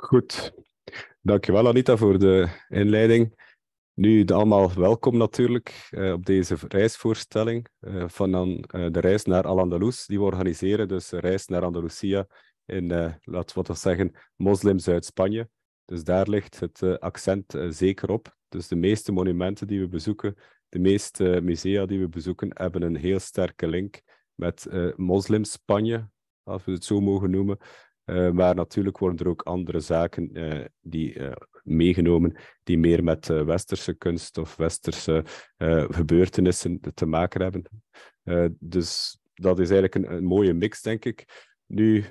Goed. Dankjewel Anita voor de inleiding. Nu allemaal welkom natuurlijk eh, op deze reisvoorstelling eh, van eh, de reis naar Al-Andalus, die we organiseren. Dus de reis naar Andalusia in, laten we dat zeggen, Moslims zuid spanje Dus daar ligt het accent zeker op. Dus de meeste monumenten die we bezoeken, de meeste musea die we bezoeken, hebben een heel sterke link met moslim-Spanje, als we het zo mogen noemen. Eh, maar natuurlijk worden er ook andere zaken eh, die, eh, meegenomen die meer met westerse kunst of westerse gebeurtenissen te maken hebben. dus dat is eigenlijk een, mooie mix, denk ik. Nu,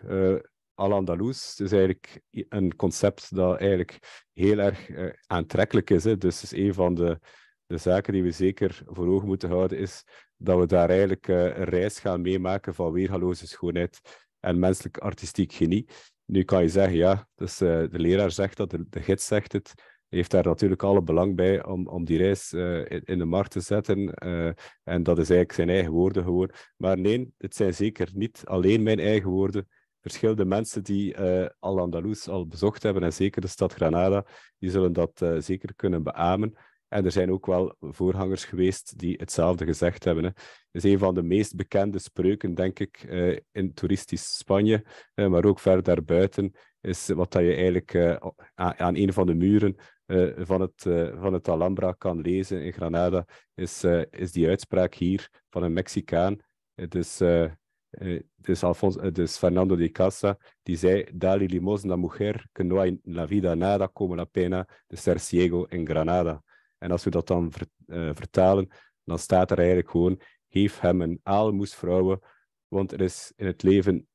Al-Andalus is eigenlijk een concept dat eigenlijk heel erg aantrekkelijk is. Hè? Dus is een van de, de zaken die we zeker voor ogen moeten houden, is dat we daar eigenlijk een reis gaan meemaken van weergaloze schoonheid en menselijk artistiek genie. Nu kan je zeggen, ja, dus, eh, de leraar zegt dat, de, de gids zegt het, heeft daar natuurlijk alle belang bij om, om die reis eh, in, de markt te zetten. Eh, en dat is eigenlijk zijn eigen woorden geworden. Maar nee, het zijn zeker niet alleen mijn eigen woorden. Verschillende mensen die Al-Andalus al bezocht hebben, en zeker de stad Granada, die zullen dat zeker kunnen beamen. En er zijn ook wel voorhangers geweest die hetzelfde gezegd hebben. Hè. is een van de meest bekende spreuken, denk ik, eh, in toeristisch Spanje, eh, maar ook ver daarbuiten, is wat dat je eigenlijk eh, aan, een van de muren van, het, van het Alhambra kan lezen in Granada, is, is die uitspraak hier van een Mexicaan. Het is, is Alfonso, is Fernando de Casa, die zei: Dali limosna mujer, que no hay en la vida nada como la pena de ser ciego en Granada. En als we dat dan eh, vertalen, dan staat er eigenlijk gewoon: geef hem een aalmoes, vrouwen, want er is in het leven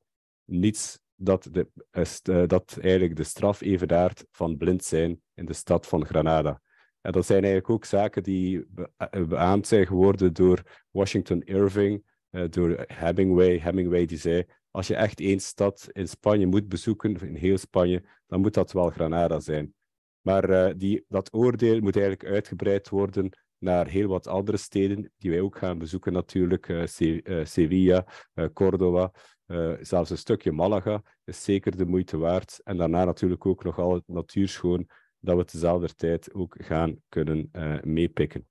niets dat, de, eh, eh, dat eigenlijk de straf evenaart van blind zijn in de stad van Granada. En dat zijn eigenlijk ook zaken die be beaamd zijn geworden door Washington Irving, door Hemingway. Hemingway die zei, als je echt één stad in Spanje moet bezoeken, in heel Spanje, dan moet dat wel Granada zijn. Maar eh, die, dat oordeel moet eigenlijk uitgebreid worden naar heel wat andere steden, die wij ook gaan bezoeken natuurlijk. Eh, eh, Sevilla, Córdoba, zelfs een stukje Malaga is zeker de moeite waard. En daarna natuurlijk ook nog al het natuurschoon, dat we tezelfde tijd ook gaan kunnen meepikken.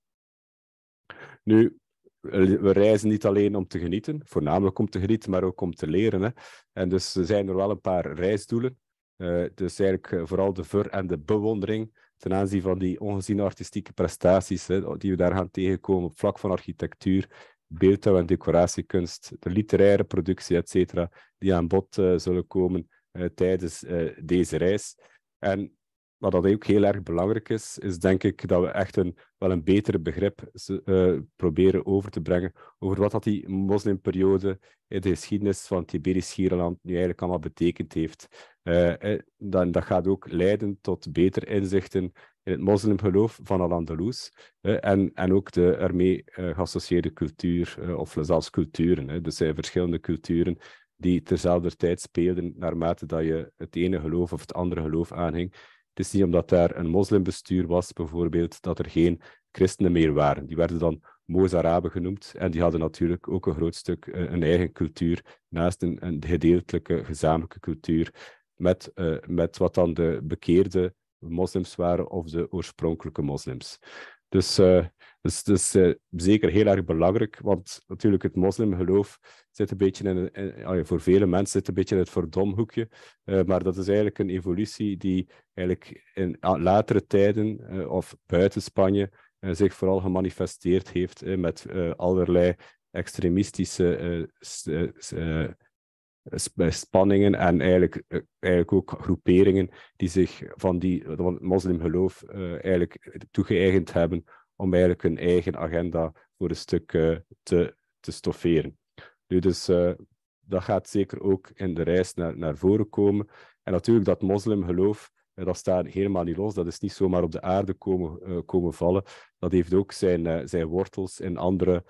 Nu, we reizen niet alleen om te genieten, voornamelijk om te genieten, maar ook om te leren. Hè. En dus zijn er wel een paar reisdoelen eh, dus eigenlijk eh, vooral de ver en de bewondering ten aanzien van die ongeziene artistieke prestaties hè, die we daar gaan tegenkomen op vlak van architectuur, beeldhouw en decoratiekunst, de literaire productie, et cetera, die aan bod eh, zullen komen tijdens deze reis. En wat dat ook heel erg belangrijk is, is denk ik dat we echt een, wel een beter begrip eh, proberen over te brengen over wat dat die moslimperiode in de geschiedenis van Tiberisch nu eigenlijk allemaal betekend heeft. Eh, eh, dan, dat gaat ook leiden tot beter inzichten in het moslimgeloof van Al-Andalus en, en ook de ermee geassocieerde cultuur, of zelfs culturen. dus verschillende culturen die tezelfde tijd speelden naarmate dat je het ene geloof of het andere geloof aanhing. Het is niet omdat daar een moslimbestuur was, bijvoorbeeld, dat er geen christenen meer waren. Die werden dan Mozaraben genoemd en die hadden natuurlijk ook een groot stuk eh, een eigen cultuur, naast een, een gedeeltelijke gezamenlijke cultuur, met, eh, met wat dan de bekeerde moslims waren of de oorspronkelijke moslims. Dus eh, dus het is eh, zeker heel erg belangrijk, want natuurlijk het moslimgeloof zit een beetje in, voor vele mensen zit een beetje in het verdomhoekje, uh, maar dat is eigenlijk een evolutie die eigenlijk in latere tijden eh, of buiten Spanje zich vooral gemanifesteerd heeft met allerlei extremistische spanningen en eigenlijk, eigenlijk ook groeperingen die zich van die, van het moslimgeloof eigenlijk toegeëigend hebben om eigenlijk hun eigen agenda voor een stuk eh, te, te stofferen. Nu, dus eh, dat gaat zeker ook in de reis naar, naar voren komen. En natuurlijk dat moslimgeloof, eh, dat staat helemaal niet los. Dat is niet zomaar op de aarde komen, komen vallen. Dat heeft ook zijn, zijn wortels in andere,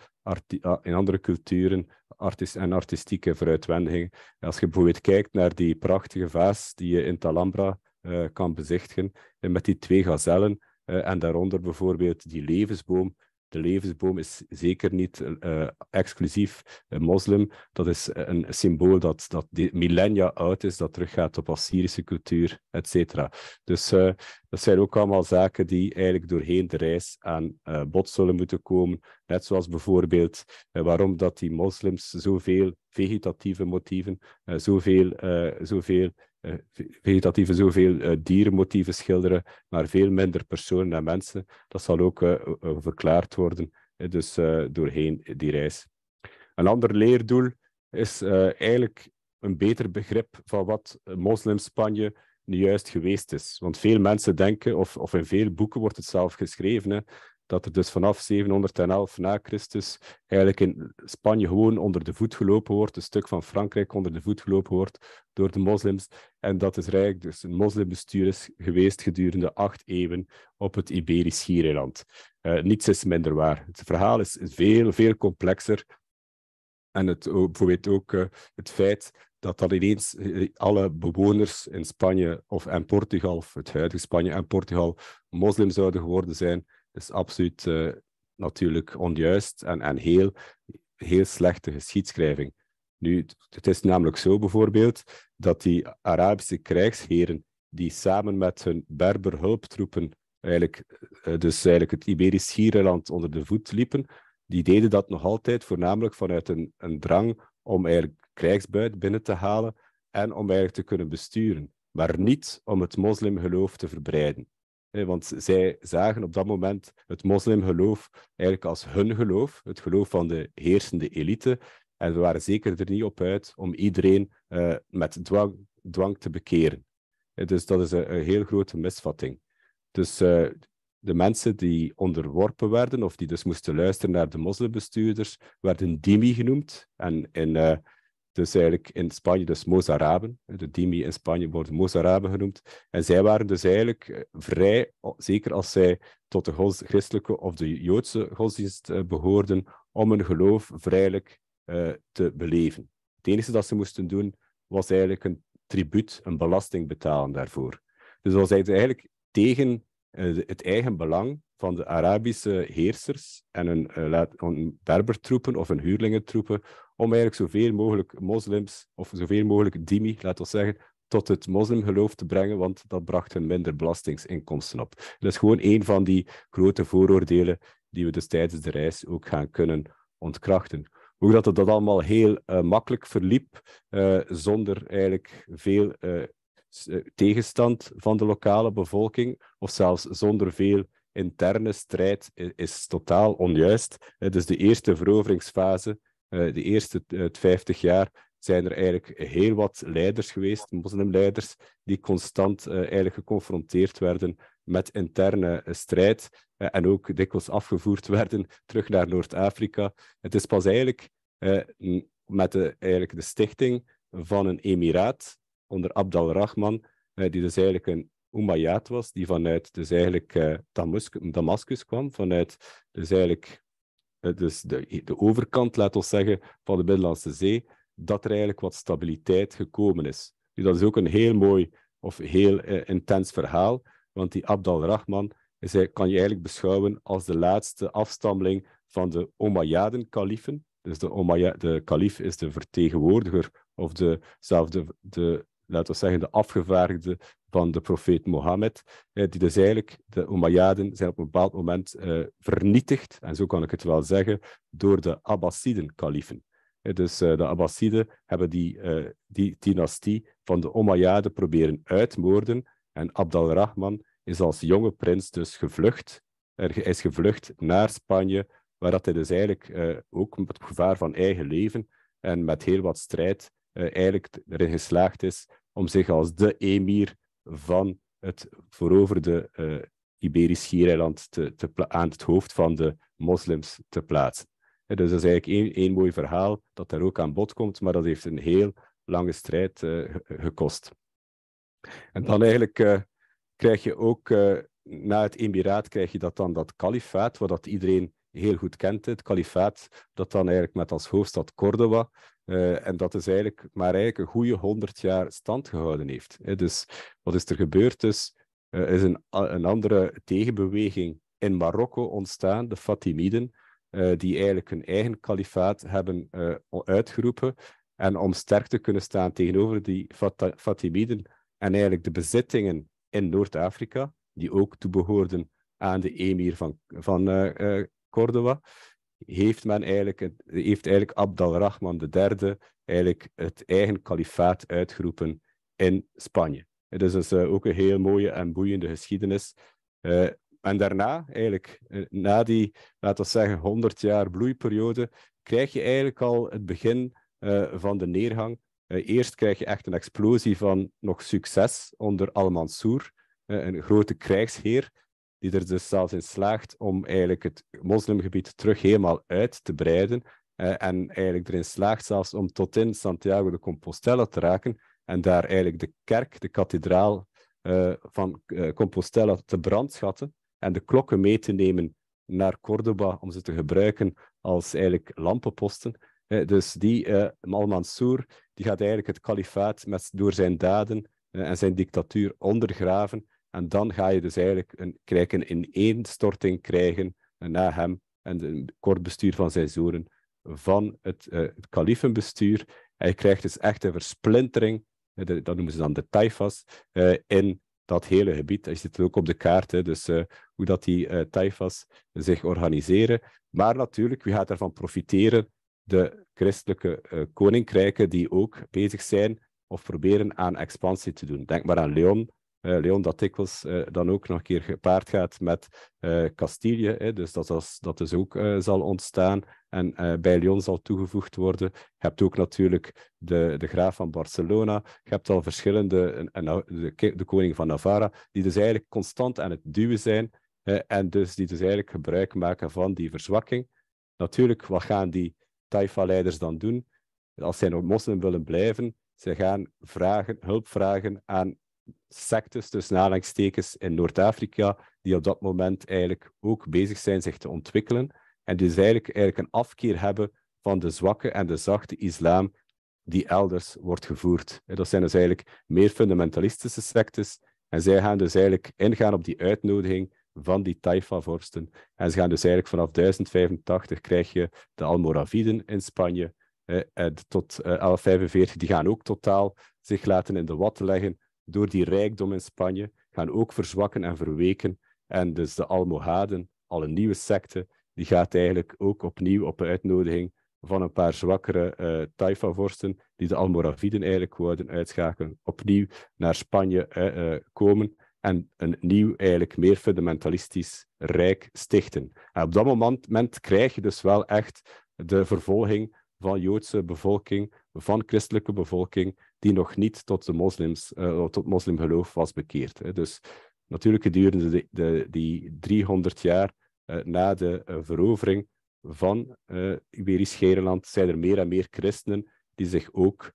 ah, in andere culturen artist- en artistieke vooruitwendingen. Als je bijvoorbeeld kijkt naar die prachtige vaas die je in Talambra kan bezichtigen, en met die twee gazellen, eh, en daaronder bijvoorbeeld die levensboom. De levensboom is zeker niet eh, exclusief eh, moslim. Dat is een symbool dat, dat millennia oud is, dat teruggaat op Assyrische cultuur, etc. Dus dat zijn ook allemaal zaken die eigenlijk doorheen de reis aan bod zullen moeten komen. Net zoals bijvoorbeeld waarom dat die moslims zoveel vegetatieve motieven, zoveel, zoveel eh, vegetatieve zoveel eh, dierenmotieven schilderen, maar veel minder personen en mensen. Dat zal ook eh, verklaard worden dus, doorheen die reis. Een ander leerdoel is eigenlijk een beter begrip van wat moslim-Spanje nu juist geweest is. Want veel mensen denken, of, in veel boeken wordt het zelf geschreven, dat er dus vanaf 711 na Christus eigenlijk in Spanje gewoon onder de voet gelopen wordt, een stuk van Frankrijk onder de voet gelopen wordt door de moslims. En dat is eigenlijk dus een moslimbestuur is geweest gedurende acht eeuwen op het Iberisch Schiereiland. Uh, niets is minder waar. Het verhaal is veel, veel complexer. En het, bijvoorbeeld ook eh, het feit dat dan ineens eh, alle bewoners in Spanje of en Portugal, of het huidige Spanje en Portugal, moslim zouden geworden zijn, is absoluut eh, natuurlijk onjuist en, en heel, heel slechte geschiedschrijving. Nu, het is namelijk zo bijvoorbeeld dat die Arabische krijgsheren die samen met hun Berber hulptroepen eigenlijk, eh, eh, dus eigenlijk het Iberisch Schiereiland onder de voet liepen, die deden dat nog altijd voornamelijk vanuit een, een drang om eigenlijk krijgsbuit binnen te halen en om eigenlijk te kunnen besturen, maar niet om het moslimgeloof te verbreiden want zij zagen op dat moment het moslimgeloof eigenlijk als hun geloof, het geloof van de heersende elite. En ze waren zeker er niet op uit om iedereen eh, met dwang, te bekeren. Dus dat is een, heel grote misvatting. Dus eh, de mensen die onderworpen werden, of die dus moesten luisteren naar de moslimbestuurders, werden dimmi genoemd. En in eh, dus eigenlijk in Spanje, dus Mozaraben. De Dimi in Spanje worden Mozaraben genoemd. En zij waren dus eigenlijk eh, vrij, zeker als zij tot de christelijke of de Joodse godsdienst eh, behoorden, om hun geloof vrijelijk eh, te beleven. Het enige dat ze moesten doen, was eigenlijk een tribuut, een belasting betalen daarvoor. Dus dat was eigenlijk tegen het eigen belang van de Arabische heersers en hun, uh, hun berbertroepen of hun huurlingentroepen om eigenlijk zoveel mogelijk moslims, of zoveel mogelijk dhimmi, laten we zeggen, tot het moslimgeloof te brengen, want dat bracht hun minder belastingsinkomsten op. Dat is gewoon een van die grote vooroordelen die we dus tijdens de reis ook gaan kunnen ontkrachten. Ook dat het dat allemaal heel eh, makkelijk verliep, eh, zonder eigenlijk veel eh, tegenstand van de lokale bevolking, of zelfs zonder veel interne strijd, is, is totaal onjuist. dus de eerste veroveringsfase eh, de eerste 50 eh, jaar zijn er eigenlijk heel wat leiders geweest, moslimleiders, die constant eh, eigenlijk geconfronteerd werden met interne strijd en ook dikwijls afgevoerd werden terug naar Noord-Afrika. Het is pas eigenlijk met de, eigenlijk de stichting van een emiraat onder Abd al-Rahman, die dus eigenlijk een Umayyad was, die vanuit dus eigenlijk Damascus kwam, vanuit dus eigenlijk eh, dus de, de overkant, laten we zeggen, van de Middellandse Zee, dat er eigenlijk wat stabiliteit gekomen is. Nu, dat is ook een heel mooi of heel eh, intens verhaal, want die Abd rahman kan je eigenlijk beschouwen als de laatste afstammeling van de Omayyaden-kalifen. Dus de, Umayyad, de kalif is de vertegenwoordiger of de, zelf de, de, laten we zeggen, de afgevaardigde van de profeet Mohammed, eh, die dus eigenlijk, de Umayyaden zijn op een bepaald moment eh, vernietigd, en zo kan ik het wel zeggen, door de Abbasiden-kalifen. Eh, dus de Abbasiden hebben die, die dynastie van de Umayyaden proberen uitmoorden, en Abd al-Rahman is als jonge prins dus gevlucht. Hij is gevlucht naar Spanje, waar dat hij dus eigenlijk ook met gevaar van eigen leven en met heel wat strijd eigenlijk erin geslaagd is om zich als de emir van het veroverde uh, eh, Iberisch Schiereiland te, te aan het hoofd van de moslims te plaatsen. dus dat is eigenlijk één, mooi verhaal dat daar ook aan bod komt, maar dat heeft een heel lange strijd eh, gekost. En dan eigenlijk eh, krijg je ook, na het emiraat krijg je dat dan dat kalifaat, wat dat iedereen heel goed kent, het kalifaat, dat dan eigenlijk met als hoofdstad Cordoba eh, en dat is eigenlijk maar eigenlijk een goede 100 jaar stand gehouden heeft. Hè. Dus wat is er gebeurd Dus is een, een andere tegenbeweging in Marokko ontstaan, de Fatimiden, eh, die eigenlijk hun eigen kalifaat hebben uitgeroepen. En om sterk te kunnen staan tegenover die Fatimiden en eigenlijk de bezittingen in Noord-Afrika, die ook toebehoorden aan de emir van, van Cordoba heeft men eigenlijk, heeft eigenlijk Abd al-Rahman III eigenlijk het eigen kalifaat uitgeroepen in Spanje. Het is dus eh, ook een heel mooie en boeiende geschiedenis. Eh, en daarna, eigenlijk, eh, na die, laten we zeggen, 100 jaar bloeiperiode, krijg je eigenlijk al het begin van de neergang. eerst krijg je echt een explosie van nog succes onder al mansour een grote krijgsheer die er dus zelfs in slaagt om eigenlijk het moslimgebied terug helemaal uit te breiden. Eh, en eigenlijk erin slaagt zelfs om tot in Santiago de Compostela te raken en daar eigenlijk de kerk, de kathedraal eh, van eh, Compostela te brandschatten en de klokken mee te nemen naar Cordoba om ze te gebruiken als eigenlijk lampenposten. dus die Al-Mansur die gaat eigenlijk het kalifaat met, door zijn daden en zijn dictatuur ondergraven en dan ga je dus eigenlijk een, krijg een ineenstorting krijgen na hem en een kort bestuur van zijn zonen van het, uh, het Hij krijgt dus echt een versplintering, eh, dat noemen ze dan de taifas, eh, in dat hele gebied. Je ziet het ook op de kaart, hè, dus hoe dat die taifas zich organiseren. Maar natuurlijk, wie gaat ervan profiteren? De christelijke koninkrijken die ook bezig zijn of proberen aan expansie te doen. Denk maar aan Leon, eh, Leon, dat dikwijls eh, dan ook nog een keer gepaard gaat met eh, Castilië. dus dat, dat, dat dus ook zal ontstaan en bij Leon zal toegevoegd worden. Je hebt ook natuurlijk de, de graaf van Barcelona. Je hebt al verschillende, en, de, koning van Navarra, die dus eigenlijk constant aan het duwen zijn en dus die dus eigenlijk gebruik maken van die verzwakking. Natuurlijk, wat gaan die Taifa-leiders dan doen? Als zij nog moslim willen blijven, Ze gaan vragen, hulp vragen aan sectes, tussen aanhalingstekens, in Noord-Afrika, die op dat moment eigenlijk ook bezig zijn zich te ontwikkelen. En dus eigenlijk, eigenlijk een afkeer hebben van de zwakke en de zachte islam die elders wordt gevoerd. Dat zijn dus eigenlijk meer fundamentalistische sectes. En zij gaan dus eigenlijk ingaan op die uitnodiging van die Taifa-vorsten. En ze gaan dus eigenlijk vanaf 1085 krijg je de Almoraviden in Spanje. Eh, tot eh, 1145, die gaan ook totaal zich laten in de watten leggen door die rijkdom in Spanje gaan ook verzwakken en verweken. En dus de Almohaden, al een nieuwe secte, die gaat eigenlijk ook opnieuw op uitnodiging van een paar zwakkere uh, Taifa-vorsten, die de Almoraviden eigenlijk worden uitschakelen, opnieuw naar Spanje eh, eh, komen en een nieuw, eigenlijk meer fundamentalistisch rijk stichten. En op dat moment krijg je dus wel echt de vervolging van Joodse bevolking, van christelijke bevolking, die nog niet tot, de moslims, uh, tot moslimgeloof was bekeerd. Hè. Dus natuurlijk gedurende de, die 300 jaar eh, na de eh, verovering van Iberisch Gerenland zijn er meer en meer christenen die zich ook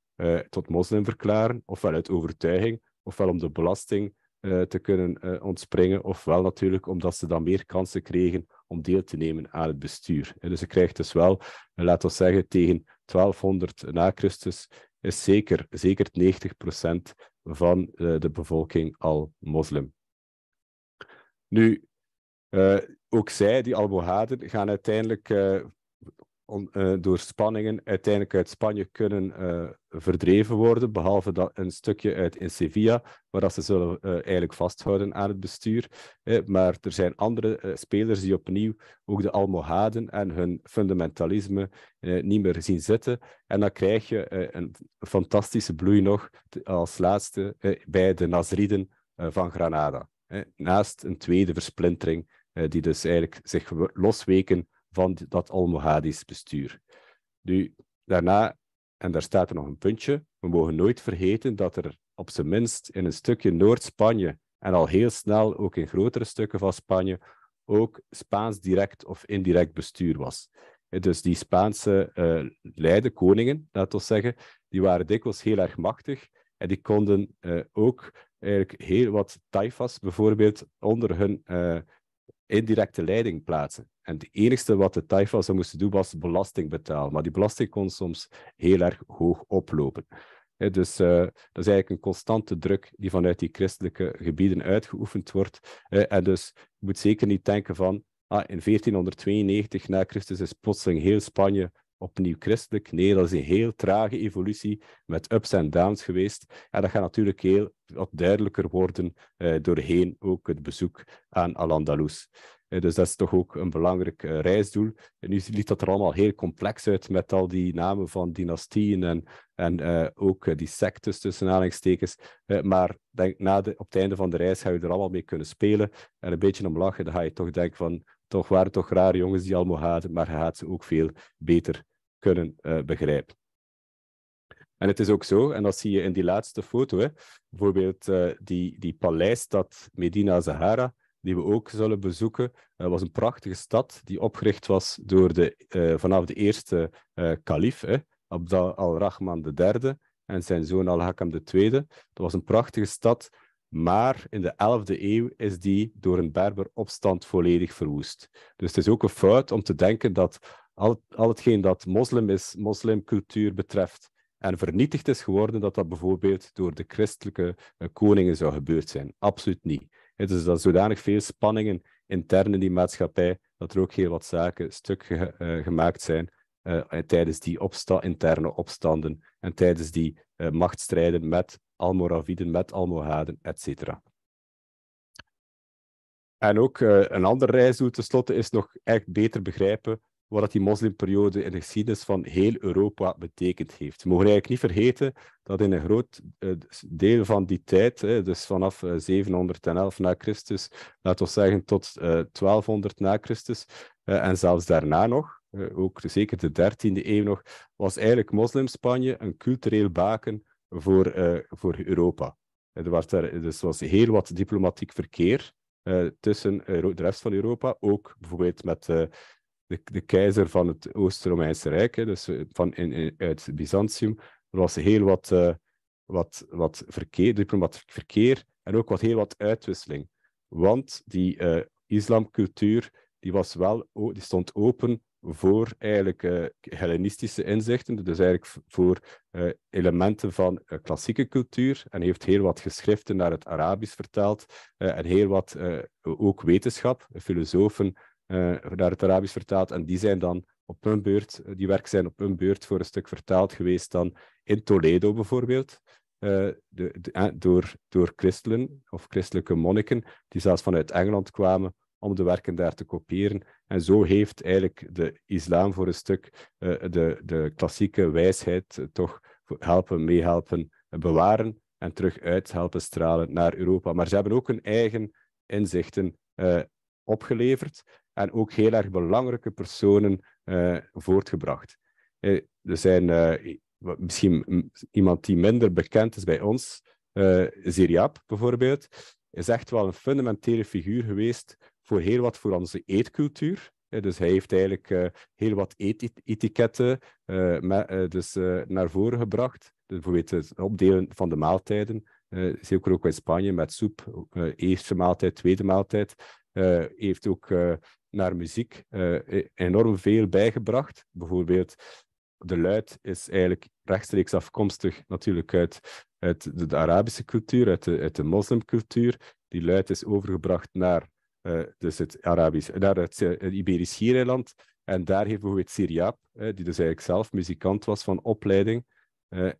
tot moslim verklaren, ofwel uit overtuiging, ofwel om de belasting eh, te kunnen uh, ontspringen. Ofwel natuurlijk omdat ze dan meer kansen kregen om deel te nemen aan het bestuur. En eh, dus ze krijgt dus wel, laten we zeggen, tegen 1200 na Christus is zeker, zeker 90% van de bevolking al moslim. Nu, ook zij, die Almohaden, gaan uiteindelijk eh, door spanningen uiteindelijk uit Spanje kunnen eh, verdreven worden, behalve dat een stukje uit in Sevilla, waar dat ze zullen eh, eigenlijk vasthouden aan het bestuur. maar er zijn andere spelers die opnieuw ook de almohaden en hun fundamentalisme niet meer zien zitten. En dan krijg je een fantastische bloei nog als laatste bij de Nasriden van Granada. Naast een tweede versplintering, die dus eigenlijk zich losweken van dat Almohadisch bestuur. Nu, daarna, en daar staat er nog een puntje, we mogen nooit vergeten dat er op zijn minst in een stukje Noord-Spanje en al heel snel ook in grotere stukken van Spanje ook Spaans direct of indirect bestuur was. Dus die Spaanse uh, eh, leiden, koningen, laten we zeggen, die waren dikwijls heel erg machtig en die konden eh, ook eigenlijk heel wat taifas bijvoorbeeld onder hun eh, indirecte leiding plaatsen. En het enige wat de Taifa zou moesten doen was belasting betalen. Maar die belasting kon soms heel erg hoog oplopen. dus eh, dat is eigenlijk een constante druk die vanuit die christelijke gebieden uitgeoefend wordt. en dus je moet zeker niet denken van ah, in 1492 na Christus is plotseling heel Spanje opnieuw christelijk. Nee, dat is een heel trage evolutie met ups en downs geweest. En dat gaat natuurlijk heel wat duidelijker worden eh, doorheen ook het bezoek aan Al-Andalus. Eh, dus dat is toch ook een belangrijk eh, reisdoel. En nu ziet dat er allemaal heel complex uit met al die namen van dynastieën en, en eh, ook die sectes tussen aanhalingstekens. maar denk, na de, op het einde van de reis ga je er allemaal mee kunnen spelen en een beetje om lachen. Dan ga je toch denken van toch waren toch rare jongens die Almohaden, maar je gaat ze ook veel beter kunnen eh, begrijpen. En het is ook zo, en dat zie je in die laatste foto, hè, bijvoorbeeld eh, die, die paleisstad Medina Zahara, die we ook zullen bezoeken, uh, was een prachtige stad die opgericht was door de, vanaf de eerste kalif, hè, al-Rahman III en zijn zoon al-Hakam II. Dat was een prachtige stad, maar in de 11e eeuw is die door een Berberopstand volledig verwoest. Dus het is ook een fout om te denken dat al, hetgeen dat moslim is, moslimcultuur betreft en vernietigd is geworden, dat dat bijvoorbeeld door de christelijke eh, koningen zou gebeurd zijn. Absoluut niet. Het dus is dat zodanig veel spanningen intern in die maatschappij, dat er ook heel wat zaken stuk eh, gemaakt zijn eh, tijdens die opsta interne opstanden en tijdens die machtsstrijden met Almoraviden, met Almohaden, cetera. En ook een ander reisdoel tenslotte is nog echt beter begrijpen wat die moslimperiode in de geschiedenis van heel Europa betekend heeft. We mogen eigenlijk niet vergeten dat in een groot eh, deel van die tijd, dus vanaf 711 eh, na Christus, laten we zeggen tot 1200 eh, na Christus, en zelfs daarna nog, ook zeker de 13e eeuw nog, was eigenlijk moslim-Spanje een cultureel baken voor, voor Europa. Er was, er, dus was heel wat diplomatiek verkeer tussen de rest van Europa, ook bijvoorbeeld met de, keizer van het Oost-Romeinse Rijk, dus eh, van in, uit Byzantium. Er was heel wat, uh, wat, wat verkeer, diplomatiek verkeer en ook wat, heel wat uitwisseling. Want die eh, islamcultuur die was wel, die stond open voor eigenlijk Hellenistische inzichten, dus eigenlijk voor elementen van klassieke cultuur en heeft heel wat geschriften naar het Arabisch vertaald en heel wat ook wetenschap, filosofen eh, naar het Arabisch vertaald. En die zijn dan op hun beurt, eh, die werken zijn op hun beurt voor een stuk vertaald geweest dan in Toledo bijvoorbeeld. Eh, de, door, door christenen of christelijke monniken, die zelfs vanuit Engeland kwamen om de werken daar te kopiëren. En zo heeft eigenlijk de islam voor een stuk de, de klassieke wijsheid toch helpen, meehelpen, bewaren en terug uit helpen stralen naar Europa. Maar ze hebben ook hun eigen inzichten opgeleverd en ook heel erg belangrijke personen eh, voortgebracht. Eh, er zijn eh, misschien iemand die minder bekend is bij ons, uh, bijvoorbeeld, is echt wel een fundamentele figuur geweest voor heel wat voor onze eetcultuur. Dus hij heeft eigenlijk heel wat eetiketten dus, naar voren gebracht. Dus bijvoorbeeld het opdelen van de maaltijden. zeker ook in Spanje met soep, eerste maaltijd, tweede maaltijd. heeft ook naar muziek uh, enorm veel bijgebracht. Bijvoorbeeld, de luid is eigenlijk rechtstreeks afkomstig natuurlijk uit, uit de Arabische cultuur, uit de, uit de moslimcultuur. Die luid is overgebracht naar, eh, dus het, Arabisch, naar het, eh, Iberisch Gierenland. En daar heeft bijvoorbeeld Siriaap, uh, die dus eigenlijk zelf muzikant was van opleiding,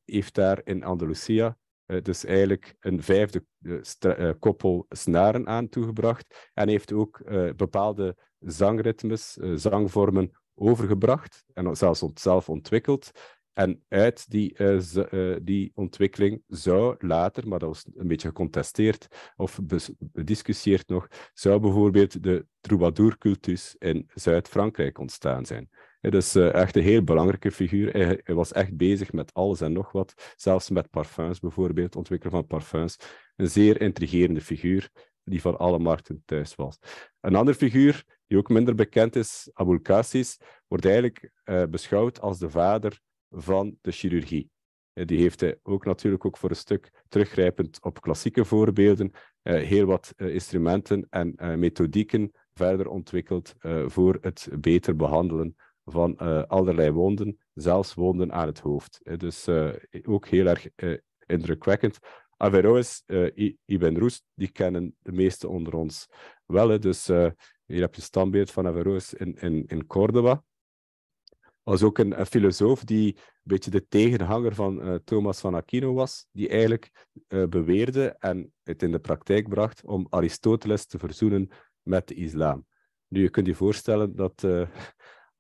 heeft daar in Andalusia eh, dus eigenlijk een vijfde eh, eh, koppel snaren aan toegebracht. En heeft ook bepaalde zangritmes, zangvormen overgebracht en zelfs zelf ontwikkeld. En uit die, uh, die ontwikkeling zou later, maar dat was een beetje gecontesteerd of bediscussieerd nog, zou bijvoorbeeld de troubadourcultus in Zuid-Frankrijk ontstaan zijn. Het is dus, eh, echt een heel belangrijke figuur. Hij, was echt bezig met alles en nog wat. Zelfs met parfums bijvoorbeeld, ontwikkelen van parfums. Een zeer intrigerende figuur die van alle markten thuis was. Een andere figuur die ook minder bekend is, Abulcasis, wordt eigenlijk eh, beschouwd als de vader van de chirurgie. die heeft hij ook natuurlijk ook voor een stuk teruggrijpend op klassieke voorbeelden, eh, heel wat instrumenten en methodieken verder ontwikkeld voor het beter behandelen van eh, allerlei wonden, zelfs wonden aan het hoofd. Dus eh, ook heel erg eh, indrukwekkend. Averroes, Ibn Roest, die kennen de meesten onder ons wel. Dus hier heb je standbeeld van Averroes in, in, in Cordoba was ook een, filosoof die een beetje de tegenhanger van Thomas van Aquino was, die eigenlijk beweerde en het in de praktijk bracht om Aristoteles te verzoenen met de islam. Nu, je kunt je voorstellen dat,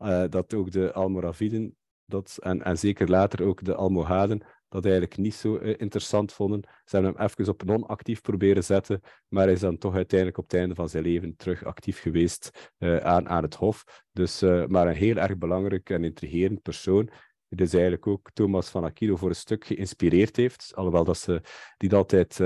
eh, dat ook de Almoraviden dat, en, en zeker later ook de Almohaden dat eigenlijk niet zo eh, interessant vonden. Ze hebben hem even op non-actief proberen zetten, maar hij is dan toch uiteindelijk op het einde van zijn leven terug actief geweest eh, aan, aan het Hof. Dus, maar een heel erg belangrijk en intrigerend persoon. Die dus eigenlijk ook Thomas van Aquino voor een stuk geïnspireerd heeft. Alhoewel dat ze niet altijd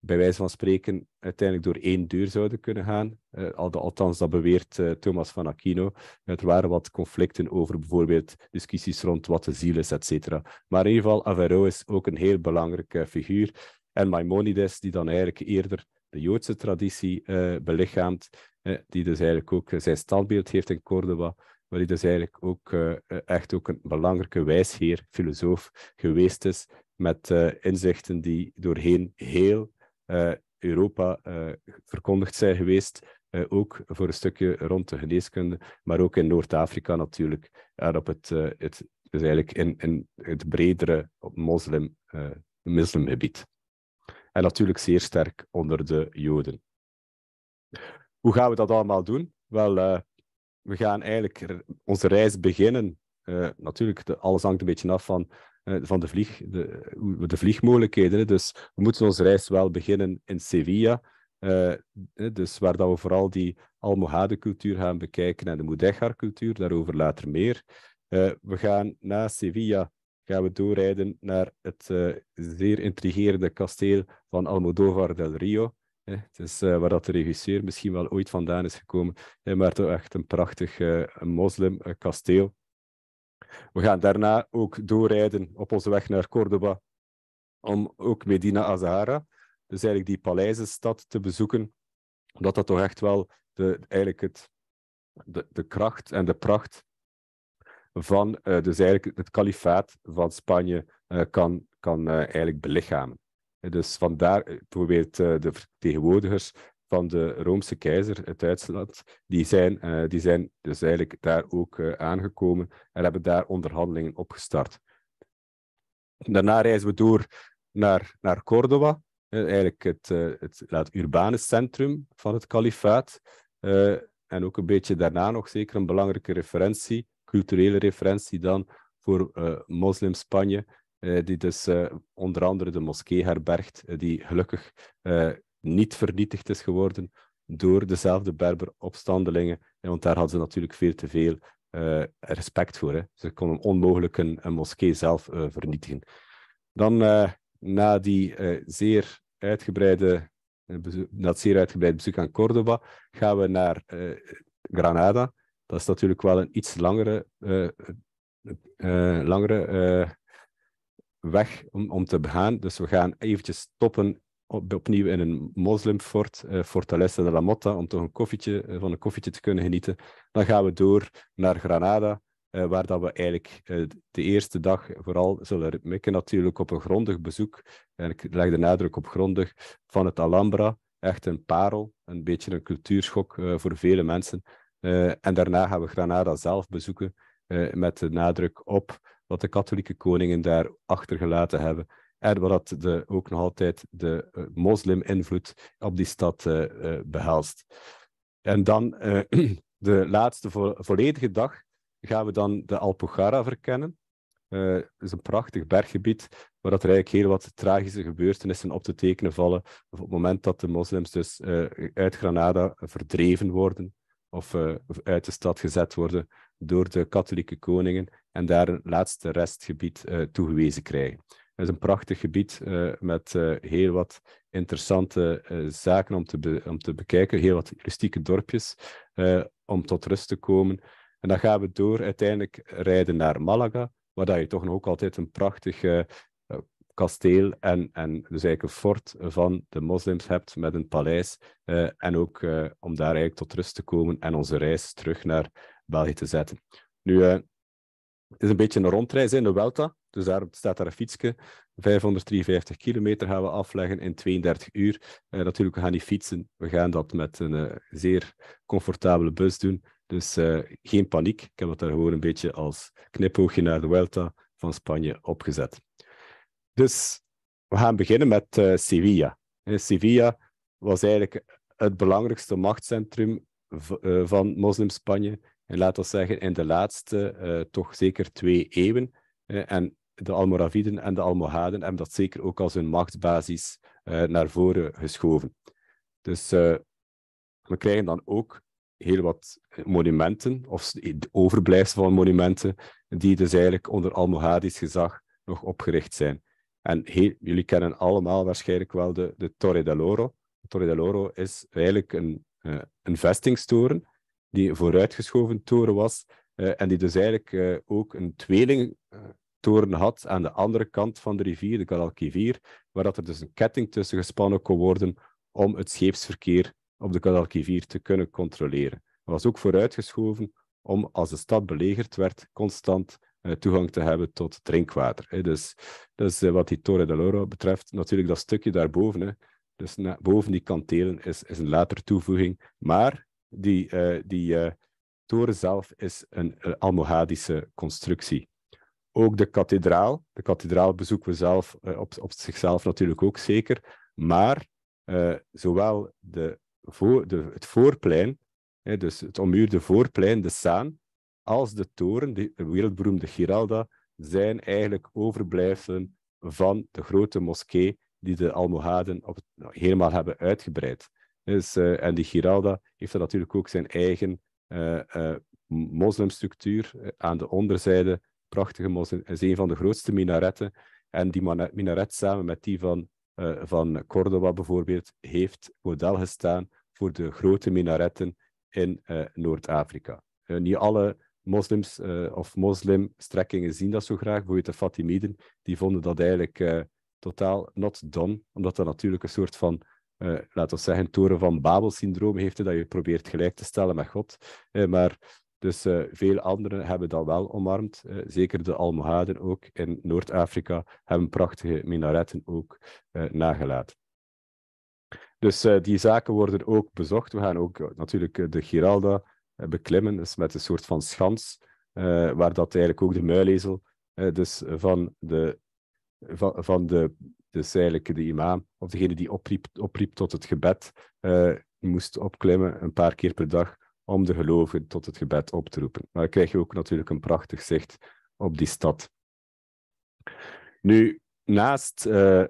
bij wijze van spreken uiteindelijk door één deur zouden kunnen gaan. Eh, althans, dat beweert eh, Thomas van Aquino. Er waren wat conflicten over bijvoorbeeld discussies rond wat de ziel is, etc. Maar in ieder geval, Averroes is ook een heel belangrijke eh, figuur. En Maimonides, die dan eigenlijk eerder de Joodse traditie uh, belichaamt, die dus eigenlijk ook zijn standbeeld heeft in Cordoba, maar die dus eigenlijk ook echt ook een belangrijke wijsheer, filosoof geweest is, met inzichten die doorheen heel eh, Europa eh, verkondigd zijn geweest. Eh, ook voor een stukje rond de geneeskunde, maar ook in Noord-Afrika natuurlijk. En op het, het, dus eigenlijk in, in het bredere moslim, moslimgebied. En natuurlijk zeer sterk onder de Joden. Hoe gaan we dat allemaal doen? Wel, we gaan eigenlijk onze reis beginnen. natuurlijk, de, alles hangt een beetje af van eh, van de, vlieg, de, eh, de vliegmogelijkheden. Dus we moeten onze reis wel beginnen in Sevilla. Eh, dus waar dat we vooral die Almohade-cultuur gaan bekijken en de Mudéjar-cultuur, daarover later meer. we gaan na Sevilla gaan we doorrijden naar het zeer intrigerende kasteel van Almodóvar del Rio. Het is waar dat de regisseur misschien wel ooit vandaan is gekomen, maar toch echt een prachtig moslimkasteel. We gaan daarna ook doorrijden op onze weg naar Cordoba om ook Medina Azahara, dus eigenlijk die paleizenstad, te bezoeken. Omdat dat toch echt wel de, eigenlijk het, de, de kracht en de pracht van eh, dus eigenlijk het kalifaat van Spanje eh, kan, kan eh, eigenlijk belichamen. Dus vandaar bijvoorbeeld de vertegenwoordigers van de Roomse keizer, het Duitsland, die zijn, eh, die zijn dus eigenlijk daar ook eh, aangekomen en hebben daar onderhandelingen opgestart. Daarna reizen we door naar, naar Córdoba, eigenlijk het, eh, het, het, urbane centrum van het kalifaat. en ook een beetje daarna nog zeker een belangrijke referentie, culturele referentie dan, voor moslim Spanje, die dus onder andere de moskee herbergt, die gelukkig niet vernietigd is geworden door dezelfde berber opstandelingen, Want daar hadden ze natuurlijk veel te veel eh, respect voor. Hè. Ze konden onmogelijk een, een moskee zelf eh, vernietigen. Dan uh, na, die, zeer uitgebreide, na zeer uitgebreid bezoek aan Cordoba gaan we naar Granada. Dat is natuurlijk wel een iets langere, langere weg om, om te begaan. Dus we gaan eventjes stoppen op, opnieuw in een moslimfort, eh, Fortaleza de la Motta, om toch een koffietje, eh, van een koffietje te kunnen genieten. Dan gaan we door naar Granada, eh, waar dat we eigenlijk de eerste dag vooral zullen mikken natuurlijk op een grondig bezoek. En ik leg de nadruk op grondig van het Alhambra. Echt een parel, een beetje een cultuurschok voor vele mensen. en daarna gaan we Granada zelf bezoeken met de nadruk op wat de katholieke koningen daar achtergelaten hebben en wat de, ook nog altijd de eh, moslim-invloed op die stad uh, behelst. En dan de laatste volledige dag gaan we dan de Alpujarra verkennen. Het is een prachtig berggebied waar dat er eigenlijk heel wat tragische gebeurtenissen op te tekenen vallen. Op het moment dat de moslims dus uit Granada verdreven worden of uit de stad gezet worden door de katholieke koningen en daar een laatste restgebied toegewezen krijgen. Het is een prachtig gebied eh, met eh, heel wat interessante eh, zaken om te, om te bekijken, heel wat rustieke dorpjes om tot rust te komen. En dan gaan we door uiteindelijk rijden naar Malaga, waar dat je toch nog ook altijd een prachtig kasteel en, en dus eigenlijk een fort van de moslims hebt met een paleis. en ook om daar eigenlijk tot rust te komen en onze reis terug naar België te zetten. Nu, uh, het is een beetje een rondreis in de Welta. Dus daar staat daar een fietsje. 553 kilometer gaan we afleggen in 32 uur. Uh, natuurlijk, we gaan niet fietsen. We gaan dat met een eh, zeer comfortabele bus doen. Dus eh, geen paniek. Ik heb het daar gewoon een beetje als knipoogje naar de Vuelta van Spanje opgezet. Dus we gaan beginnen met Sevilla. Sevilla was eigenlijk het belangrijkste machtscentrum van moslim-Spanje. En laat dat zeggen, in de laatste toch zeker twee eeuwen. en de Almoraviden en de Almohaden hebben dat zeker ook als hun machtsbasis eh, naar voren geschoven. Dus eh, we krijgen dan ook heel wat monumenten, of overblijfselen van monumenten, die dus eigenlijk onder Almohadisch gezag nog opgericht zijn. En jullie kennen allemaal waarschijnlijk wel de, de Torre del De Torre Oro is eigenlijk een, uh, een vestingstoren, die een vooruitgeschoven toren was, en die dus eigenlijk ook een tweeling toren had aan de andere kant van de rivier, de Guadalquivir, waar dat er dus een ketting tussen gespannen kon worden om het scheepsverkeer op de Guadalquivir te kunnen controleren. Er was ook vooruitgeschoven om, als de stad belegerd werd, constant eh, toegang te hebben tot drinkwater. Hè. Dus, dus eh, wat die Torre de Loro betreft, natuurlijk dat stukje daarboven, dus boven die kantelen, is, is een later toevoeging. Maar die, eh, die eh, toren zelf is een eh, almohadische constructie ook de kathedraal. De kathedraal bezoeken we zelf, eh, op, op zichzelf natuurlijk ook zeker. Maar eh, zowel de, voor, de, het voorplein, hè, dus het ommuurde voorplein, de Saan, als de toren, de wereldberoemde Giralda, zijn eigenlijk overblijfselen van de grote moskee die de Almohaden op, nou, helemaal hebben uitgebreid. Dus, eh, en die Giralda heeft dan natuurlijk ook zijn eigen moslimstructuur aan de onderzijde prachtige moslim, is een van de grootste minaretten. En die minaret samen met die van, uh, van Cordoba bijvoorbeeld heeft model gestaan voor de grote minaretten in eh, Noord-Afrika. Eh, niet alle moslims of moslimstrekkingen zien dat zo graag. Bijvoorbeeld de Fatimiden, die vonden dat eigenlijk totaal not done, omdat dat natuurlijk een soort van laten we zeggen, toren van Babel-syndroom heeft, dat je probeert gelijk te stellen met God. maar dus eh, veel anderen hebben dat wel omarmd. Eh, zeker de Almohaden ook in Noord-Afrika hebben prachtige minaretten ook eh, nagelaten. Dus die zaken worden ook bezocht. We gaan ook natuurlijk de Giralda beklimmen, dus met een soort van schans, waar dat eigenlijk ook de muilezel dus van de, van, van de dus eigenlijk de imam, of degene die opriep, opriep tot het gebed, moest opklimmen een paar keer per dag om de gelovigen tot het gebed op te roepen. Maar dan krijg je ook natuurlijk een prachtig zicht op die stad. Nu, naast eh,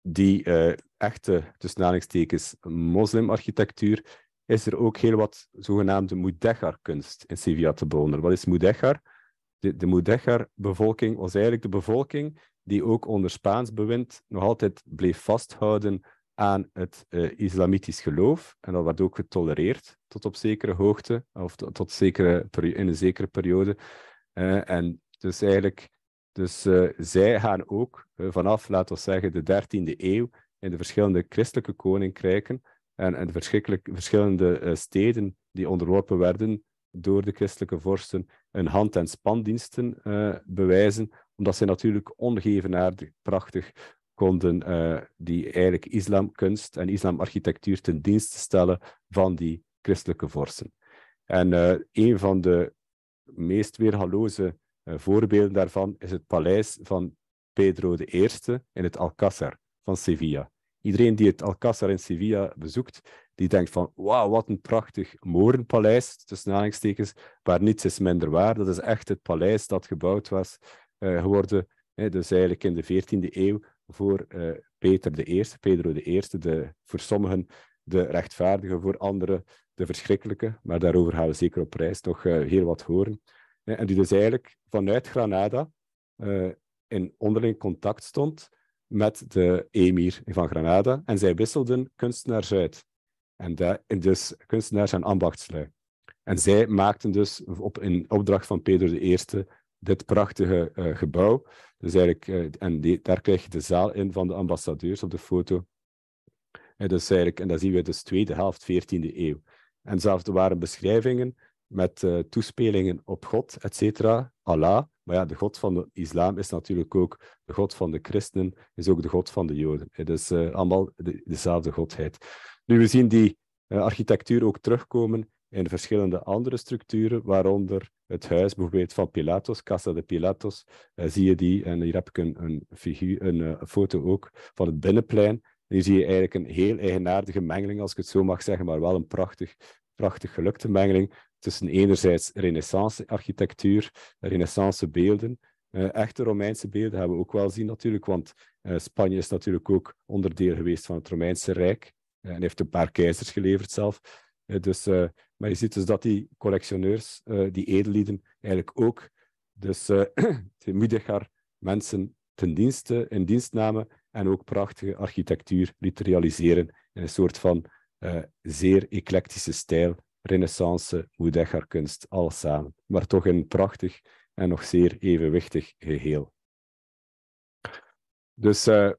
die eh, echte, tussen moslimarchitectuur, is er ook heel wat zogenaamde Mudéjar-kunst in Sevilla te bewonderen. Wat is Mudéjar? De, de Mudéjar-bevolking was eigenlijk de bevolking die ook onder Spaans bewind nog altijd bleef vasthouden aan het uh, islamitisch geloof. En dat werd ook getolereerd tot op zekere hoogte, of tot, zekere in een zekere periode. Eh, en dus eigenlijk, dus, eh, zij gaan ook vanaf, laten we zeggen, de 13e eeuw in de verschillende christelijke koninkrijken en, en de verschillende steden die onderworpen werden door de christelijke vorsten, een hand- en spandiensten bewijzen omdat zij natuurlijk ongevenaardig prachtig konden eh, die eigenlijk islamkunst en islamarchitectuur ten dienste stellen van die christelijke vorsten. En uh, een van de meest weergaloze eh, voorbeelden daarvan is het paleis van Pedro I in het Alcázar van Sevilla. Iedereen die het Alcázar in Sevilla bezoekt, die denkt van, wauw, wat een prachtig moorenpaleis, tussen aanhalingstekens, waar niets is minder waar. Dat is echt het paleis dat gebouwd was geworden, hè, dus eigenlijk in de 14e eeuw, voor eh, Peter de Eerste, Pedro de Eerste, de, voor sommigen de rechtvaardige, voor anderen de verschrikkelijke, maar daarover gaan we zeker op reis nog eh, heel wat horen. En die dus eigenlijk vanuit Granada eh, in onderling contact stond met de emir van Granada en zij wisselden kunstenaars uit. En, dus kunstenaars en ambachtslui. En zij maakten dus op, in opdracht van Pedro I dit prachtige eh, gebouw. Dus eigenlijk, eh, en daar krijg je de zaal in van de ambassadeurs op de foto. En, dus eigenlijk, en dan zien we dus tweede helft 14e eeuw. En zelfs waren beschrijvingen met eh, toespelingen op God, et cetera, Allah. Maar ja, de God van de islam is natuurlijk ook de God van de christenen, is ook de God van de joden. Het is allemaal dezelfde godheid. Nu, we zien die architectuur ook terugkomen in verschillende andere structuren, waaronder het huis bijvoorbeeld van Pilatos, Casa de Pilatos, eh, zie je die. En hier heb ik een, een, figuur, een eh, foto ook van het binnenplein. Hier zie je eigenlijk een heel eigenaardige mengeling, als ik het zo mag zeggen, maar wel een prachtig, prachtig gelukte mengeling tussen enerzijds renaissance-architectuur, renaissance-beelden, eh, echte Romeinse beelden hebben we ook wel zien natuurlijk, want Spanje is natuurlijk ook onderdeel geweest van het Romeinse Rijk en heeft een paar keizers geleverd zelf. dus maar je ziet dus dat die collectioneurs, eh, die edellieden, eigenlijk ook dus uh, eh, Mudegar mensen ten dienste, in dienst namen en ook prachtige architectuur liet realiseren in een soort van eh, zeer eclectische stijl, renaissance, Mudegar kunst, alles samen. Maar toch een prachtig en nog zeer evenwichtig geheel. Dus we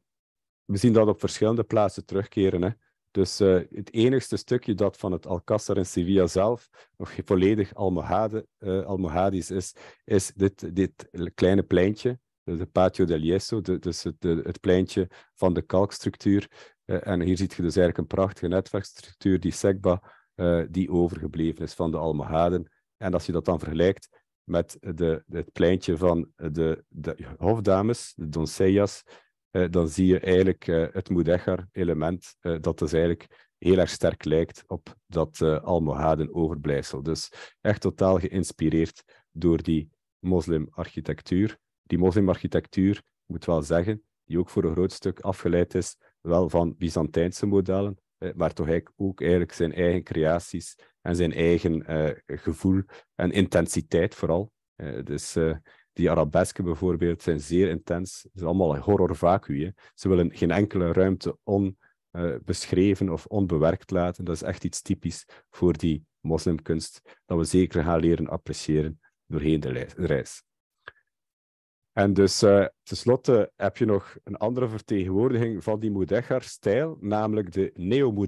zien dat op verschillende plaatsen terugkeren. Hè. Dus eh, het enigste stukje dat van het Alcázar in Sevilla zelf nog volledig Almohade, uh, Almohadisch is, is dit, dit kleine pleintje, de Patio del Yeso, de, dus het, het, pleintje van de kalkstructuur. Eh, en hier ziet je dus eigenlijk een prachtige netwerkstructuur, die Segba, die overgebleven is van de Almohaden. En als je dat dan vergelijkt met de, het pleintje van de, de hofdames, de doncellas, eh, dan zie je eigenlijk eh, het Mudéjar-element, eh, dat dus eigenlijk heel erg sterk lijkt op dat Almohaden-overblijfsel. Dus echt totaal geïnspireerd door die moslimarchitectuur. Die moslimarchitectuur, moet wel zeggen, die ook voor een groot stuk afgeleid is, wel van Byzantijnse modellen, maar toch eigenlijk ook eigenlijk zijn eigen creaties en zijn eigen gevoel en intensiteit vooral. dus die arabesken bijvoorbeeld zijn zeer intens. Het zijn allemaal horror Ze willen geen enkele ruimte onbeschreven of onbewerkt laten. Dat is echt iets typisch voor die moslimkunst dat we zeker gaan leren appreciëren doorheen de reis. En dus uh, tenslotte heb je nog een andere vertegenwoordiging van die Mudéjar-stijl, namelijk de neo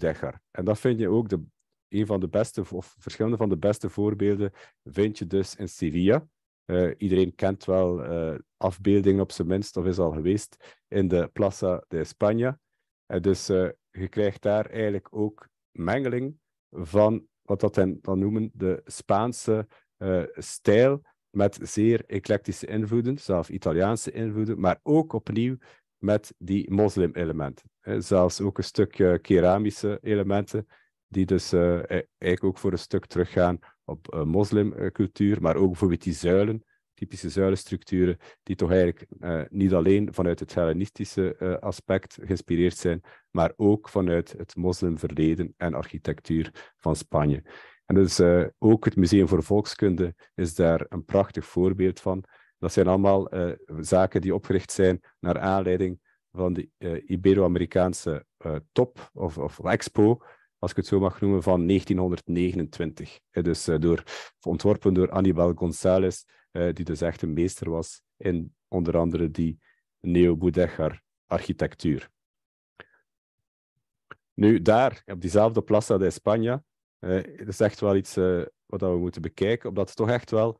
En dat vind je ook de, een van de beste, of verschillende van de beste voorbeelden, vind je dus in Sevilla. Eh, iedereen kent wel eh, afbeeldingen op zijn minst, of is al geweest, in de Plaza de España. En eh, dus je krijgt daar eigenlijk ook mengeling van wat dat dan noemen de Spaanse stijl, met zeer eclectische invloeden, zelfs Italiaanse invloeden, maar ook opnieuw met die moslim-elementen. Zelfs ook een stuk keramische elementen, die dus e-, eigenlijk ook voor een stuk teruggaan op eh, moslimcultuur, maar ook bijvoorbeeld die zuilen, typische zuilenstructuren, die toch eigenlijk eh, niet alleen vanuit het Hellenistische eh, aspect geïnspireerd zijn, maar ook vanuit het moslimverleden en architectuur van Spanje. En dus ook het Museum voor Volkskunde is daar een prachtig voorbeeld van. Dat zijn allemaal zaken die opgericht zijn naar aanleiding van de Ibero-Amerikaanse top of, of expo, als ik het zo mag noemen, van 1929. Dus eh, door, ontworpen door Anibal González, eh, die dus echt een meester was in onder andere die neo architectuur. Nu, daar, op diezelfde Plaza de España, eh, dat is echt wel iets wat we moeten bekijken, omdat het toch echt wel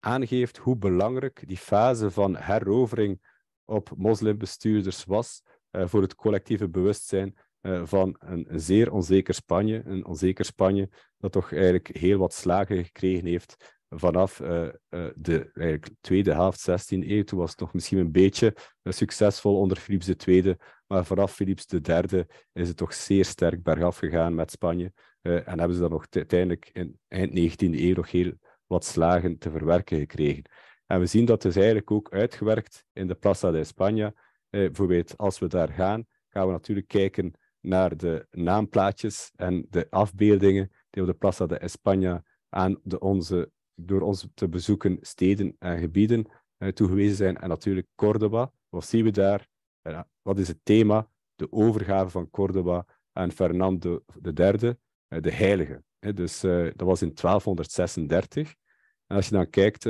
aangeeft hoe belangrijk die fase van herovering op moslimbestuurders was voor het collectieve bewustzijn eh, van een zeer onzeker Spanje. Een onzeker Spanje dat toch eigenlijk heel wat slagen gekregen heeft vanaf eh, eh, de eigenlijk, tweede helft 16e eeuw. Toen was het nog misschien een beetje succesvol onder Philips II, maar vanaf Philips III is het toch zeer sterk bergaf gegaan met Spanje. en hebben ze dan nog uiteindelijk in eind 19e eeuw nog heel wat slagen te verwerken gekregen. En we zien dat dus eigenlijk ook uitgewerkt in de Plaza de España. bijvoorbeeld als we daar gaan, gaan we natuurlijk kijken naar de naamplaatjes en de afbeeldingen die op de Plaza de España aan de onze, door ons te bezoeken steden en gebieden eh, toegewezen zijn. En natuurlijk Córdoba Wat zien we daar? Eh, wat is het thema? De overgave van Córdoba aan Fernando III, eh, de heilige. Dus eh, dat was in 1236. En als je dan kijkt,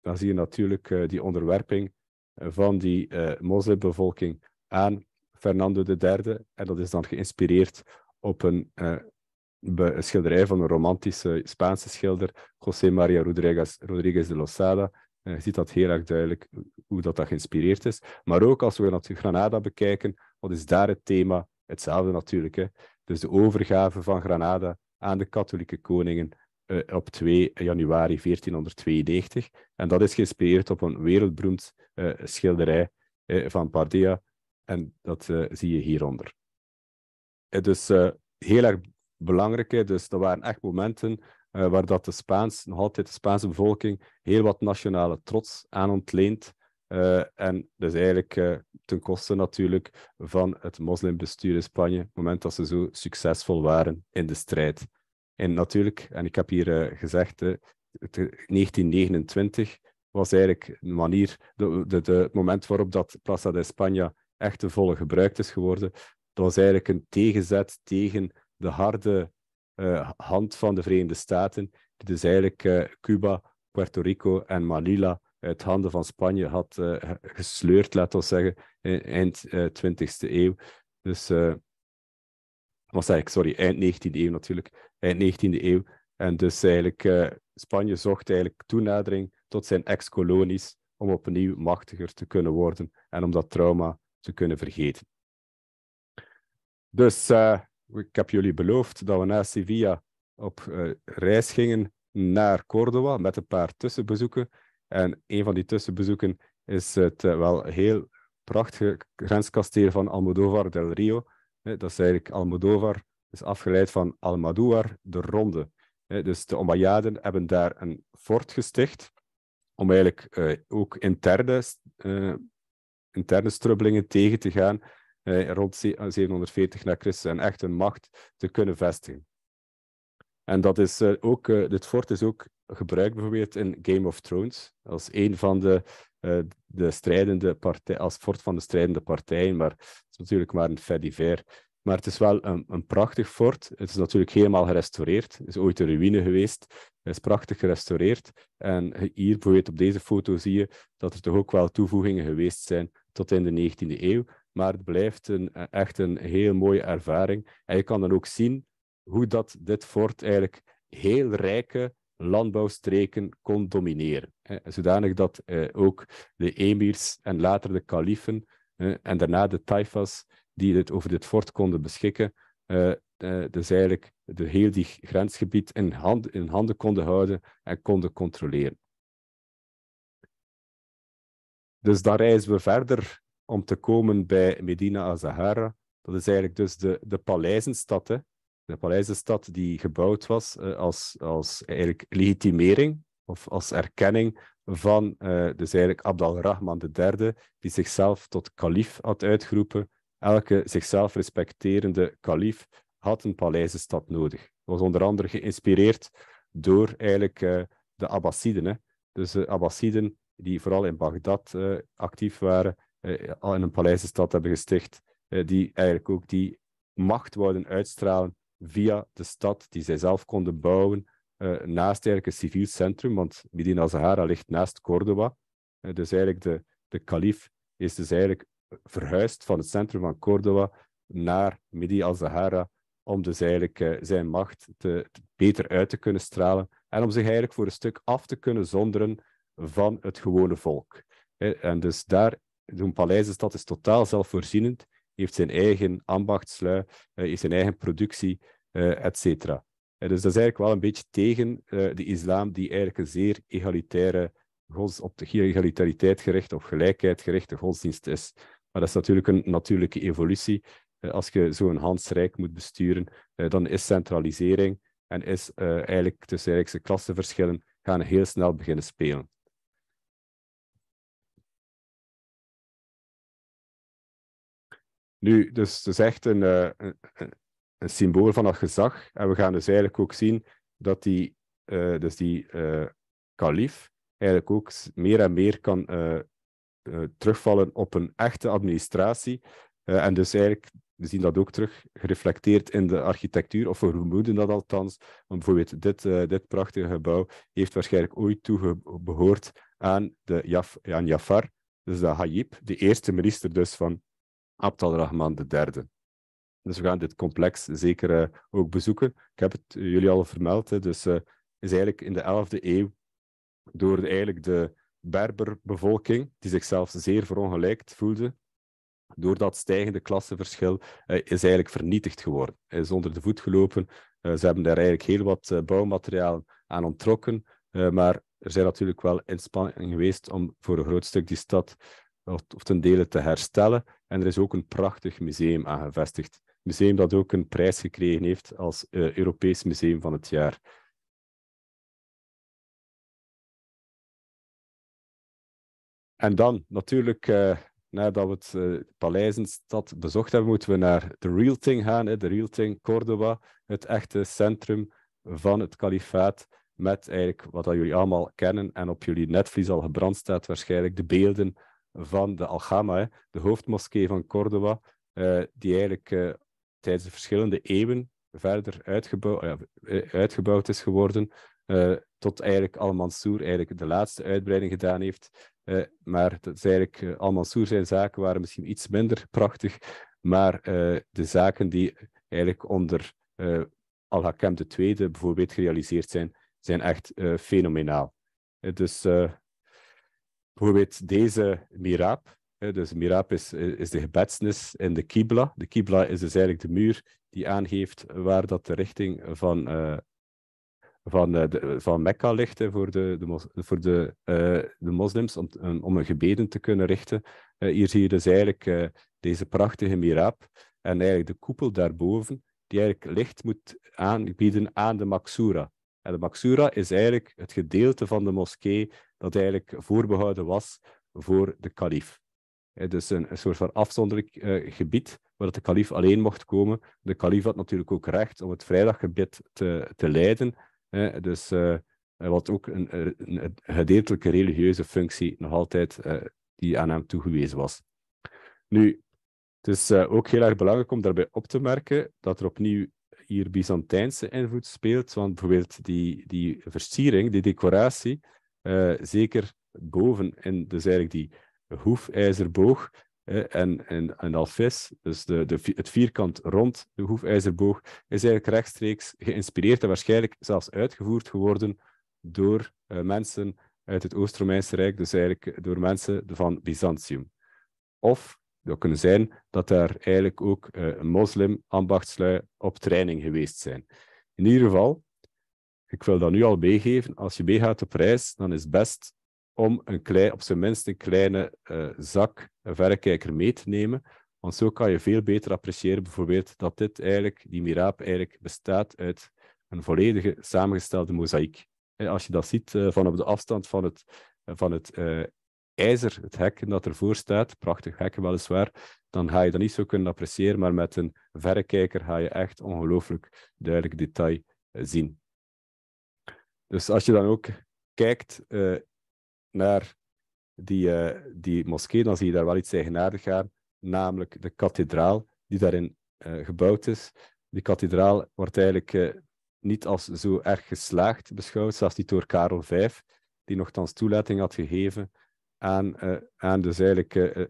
dan zie je natuurlijk uh, die onderwerping van die moslimbevolking aan Fernando III. En dat is dan geïnspireerd op eh, een, schilderij van een romantische Spaanse schilder, José María Rodríguez, Rodríguez de Losada. Eh, je ziet dat heel erg duidelijk hoe dat, dat geïnspireerd is. Maar ook als we naar Granada bekijken, wat is daar het thema? Hetzelfde natuurlijk. Hè? Dus de overgave van Granada aan de katholieke koningen eh, op 2 januari 1492. En dat is geïnspireerd op een wereldberoemd schilderij van Pardia. En dat eh, zie je hieronder. Het eh, is dus, eh, heel erg belangrijk. dus dat waren echt momenten waar dat de Spaans, nog altijd de Spaanse bevolking, heel wat nationale trots aan ontleent. en dus eigenlijk ten koste natuurlijk van het moslimbestuur in Spanje, op het moment dat ze zo succesvol waren in de strijd. En natuurlijk, en ik heb hier gezegd, 1929 was eigenlijk een manier, het moment waarop dat Plaza de España echt ten volle gebruikt is geworden. Dat was eigenlijk een tegenzet tegen de harde eh, hand van de Verenigde Staten, die dus eigenlijk eh, Cuba, Puerto Rico en Manila uit handen van Spanje had eh, gesleurd, laten we zeggen, eind 20e eeuw. Dus, was eigenlijk, sorry, eind 19e eeuw natuurlijk, eind 19e eeuw. En dus eigenlijk, Spanje zocht eigenlijk toenadering tot zijn ex-kolonies om opnieuw machtiger te kunnen worden en om dat trauma te kunnen vergeten. Dus eh, ik heb jullie beloofd dat we na Sevilla op eh, reis gingen naar Córdoba met een paar tussenbezoeken. En een van die tussenbezoeken is het eh, wel heel prachtige grenskasteel van Almodovar del Rio. dat is eigenlijk Almodovar, is afgeleid van Almaduar de Ronde. dus de Ombayaden hebben daar een fort gesticht om eigenlijk ook interne interne strubbelingen tegen te gaan eh, rond 740 eh, na Christus en echt een macht te kunnen vestigen. En dat is eh, ook, eh, dit fort is ook gebruikt bijvoorbeeld in Game of Thrones als een van de, eh, de strijdende partijen, als fort van de strijdende partijen, maar het is natuurlijk maar een fait divers. Maar het is wel een, een, prachtig fort. Het is natuurlijk helemaal gerestaureerd. Het is ooit een ruïne geweest. Het is prachtig gerestaureerd. En hier, bijvoorbeeld op deze foto, zie je dat er toch ook wel toevoegingen geweest zijn tot in de 19e eeuw. Maar het blijft een, eh, echt een heel mooie ervaring. En je kan dan ook zien hoe dat dit fort eigenlijk heel rijke landbouwstreken kon domineren. Hè, zodanig dat eh, ook de emirs en later de kalifen eh, en daarna de taifas die dit, over dit fort konden beschikken, eh, eh dus eigenlijk de, heel die grensgebied in, in handen konden houden en konden controleren. Dus daar reizen we verder om te komen bij Medina al-Zahara. Dat is eigenlijk dus de, de paleizenstad. Hè? De paleizenstad die gebouwd was eh, als, als eigenlijk legitimering of als erkenning van uh, dus eigenlijk Abd al-Rahman III, die zichzelf tot kalif had uitgeroepen. Elke zichzelf respecterende kalif had een paleizenstad nodig. Dat was onder andere geïnspireerd door eigenlijk eh, de Abbasiden. Hè? Dus de Abbasiden die vooral in Bagdad eh, actief waren, eh, al in een paleisestad hebben gesticht, eh, die eigenlijk ook die macht wilden uitstralen via de stad die zij zelf konden bouwen, naast een civiel centrum, want Medina Zahara ligt naast Cordoba. dus eigenlijk de, de kalif is dus eigenlijk verhuisd van het centrum van Cordoba naar Midi al-Zahara, om dus eigenlijk zijn macht te beter uit te kunnen stralen en om zich eigenlijk voor een stuk af te kunnen zonderen van het gewone volk. En dus daar, zo'n paleizenstad is totaal zelfvoorzienend, heeft zijn eigen ambachtslui, eh, heeft zijn eigen productie, eh, et cetera. Dus dat is eigenlijk wel een beetje tegen eh, de islam, die eigenlijk een zeer egalitaire op de egalitariteit gericht of gelijkheid gerichte godsdienst is. Maar dat is natuurlijk een natuurlijke evolutie. Als je zo'n Hansrijk moet besturen, dan is centralisering en is eigenlijk tussen rijkse klasseverschillen gaan heel snel beginnen spelen. Nu, dus het is echt eh, een, een, symbool van dat gezag. En we gaan dus eigenlijk ook zien dat die, eh, dus die uh, kalif eigenlijk ook meer en meer kan terugvallen op een echte administratie. en dus eigenlijk, we zien dat ook terug gereflecteerd in de architectuur, of we vermoeden dat althans. Want bijvoorbeeld dit, dit prachtige gebouw heeft waarschijnlijk ooit toebehoord aan, de Jaf aan Jafar, dus de Hayib, de eerste minister dus van Abd al-Rahman III. Dus we gaan dit complex zeker eh, ook bezoeken. Ik heb het jullie al vermeld, hè, dus uh, is eigenlijk in de 11e eeuw door de, eigenlijk de Berberbevolking, die zichzelf zeer verongelijkt voelde, door dat stijgende klassenverschil, eh, is eigenlijk vernietigd geworden. Is onder de voet gelopen. ze hebben daar eigenlijk heel wat bouwmateriaal aan onttrokken, maar er zijn natuurlijk wel inspanningen geweest om voor een groot stuk die stad of ten dele te herstellen. En er is ook een prachtig museum aangevestigd, Museum dat ook een prijs gekregen heeft als eh, Europees Museum van het Jaar. En dan natuurlijk, eh, nadat we het uh, eh, paleizenstad bezocht hebben, moeten we naar de Real Thing gaan. De Real Thing, Cordoba, het echte centrum van het kalifaat. Met eigenlijk wat jullie allemaal kennen en op jullie netvlies al gebrand staat, waarschijnlijk de beelden van de Alhama, de hoofdmoskee van Córdoba, eh, die eigenlijk eh, tijdens de verschillende eeuwen verder eh, uitgebouwd is geworden, tot eigenlijk Al-Mansur eigenlijk de laatste uitbreiding gedaan heeft. maar dat is eigenlijk, Al-Mansur zijn zaken waren misschien iets minder prachtig, maar de zaken die eigenlijk onder Al-Hakam II bijvoorbeeld gerealiseerd zijn, zijn echt fenomenaal. Dus bijvoorbeeld deze mirab. Dus mirab is, is de gebedsnis in de kibla. De kibla is dus eigenlijk de muur die aangeeft waar dat de richting van, eh, van, eh, van Mekka ligt hè, voor, de, de, voor de, eh, de moslims, om, om hun gebeden te kunnen richten. hier zie je dus eigenlijk deze prachtige mirab en eigenlijk de koepel daarboven, die eigenlijk licht moet aanbieden aan de maksura. En de Maksura is eigenlijk het gedeelte van de moskee dat eigenlijk voorbehouden was voor de kalif. Dus een, een soort van afzonderlijk eh, gebied waar de kalif alleen mocht komen. De kalif had natuurlijk ook recht om het vrijdaggebed te, te leiden. dus wat eh, ook een, een, gedeeltelijke religieuze functie nog altijd eh, die aan hem toegewezen was. Nu, het is ook heel erg belangrijk om daarbij op te merken dat er opnieuw hier Byzantijnse invloed speelt. Want bijvoorbeeld die, die versiering, die decoratie, eh, zeker boven in dus eigenlijk die hoefijzerboog eh, en, en, en alfis, dus de, de, het vierkant rond de hoefijzerboog, is eigenlijk rechtstreeks geïnspireerd en waarschijnlijk zelfs uitgevoerd geworden door eh, mensen uit het Oost-Romeinse Rijk, dus eigenlijk door mensen van Byzantium. Of zou kunnen zijn dat daar eigenlijk ook uh, eh, moslim-ambachtslui op training geweest zijn. In ieder geval, ik wil dat nu al meegeven, als je meegaat op reis, dan is het best om een klein, op zijn minst een kleine uh, zak verrekijker mee te nemen. Want zo kan je veel beter appreciëren bijvoorbeeld dat dit eigenlijk, die miraap eigenlijk bestaat uit een volledige samengestelde mozaïek. En eh, als je dat ziet van op de afstand van het, van het ijzer, het hek dat ervoor staat, prachtig hek weliswaar, dan ga je dat niet zo kunnen appreciëren, maar met een verrekijker ga je echt ongelooflijk duidelijk detail eh, zien. Dus als je dan ook kijkt eh, naar die, eh, die moskee, dan zie je daar wel iets eigenaardigs aan, namelijk de kathedraal die daarin gebouwd is. Die kathedraal wordt eigenlijk niet als zo erg geslaagd beschouwd, zelfs niet door Karel V, die nogthans toelating had gegeven aan, eh, aan dus eigenlijk eh, eh,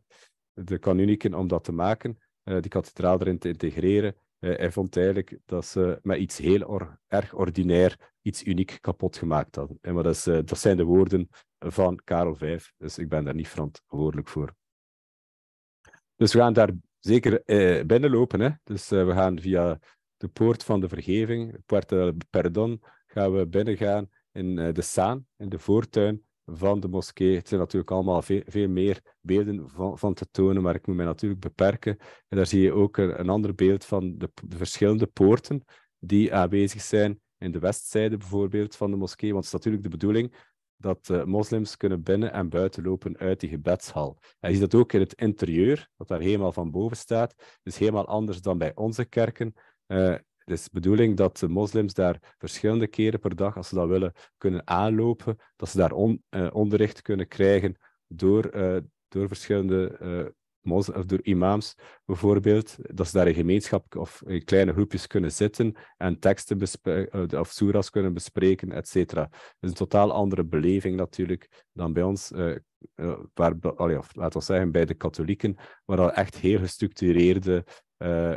de kanunieken om dat te maken, die kathedraal erin te integreren. hij vond eigenlijk dat ze met iets heel erg ordinair iets uniek kapot gemaakt hadden. En wat is, dat zijn de woorden van Karel V, dus ik ben daar niet verantwoordelijk voor. Dus we gaan daar zeker binnenlopen. Hè? Dus we gaan via de poort van de vergeving, Puerta del gaan we binnengaan in de Saan, in de voortuin van de moskee. Het zijn natuurlijk allemaal veel, veel meer beelden van, van, te tonen, maar ik moet mij natuurlijk beperken. En daar zie je ook een, een ander beeld van de, de, verschillende poorten die aanwezig zijn in de westzijde bijvoorbeeld van de moskee. Want het is natuurlijk de bedoeling dat eh, moslims kunnen binnen en buiten lopen uit die gebedshal. Hij je ziet dat ook in het interieur, wat daar helemaal van boven staat. Is helemaal anders dan bij onze kerken. Eh, het is dus de bedoeling dat de moslims daar verschillende keren per dag, als ze dat willen, kunnen aanlopen, dat ze daar on, eh, onderricht kunnen krijgen door, eh, door verschillende uh, mos of door imams bijvoorbeeld, dat ze daar in gemeenschap of in kleine groepjes kunnen zitten en teksten of soeras kunnen bespreken, et cetera. Het is een totaal andere beleving natuurlijk dan bij ons, waar, laten we zeggen bij de katholieken, waar al echt heel gestructureerde eh,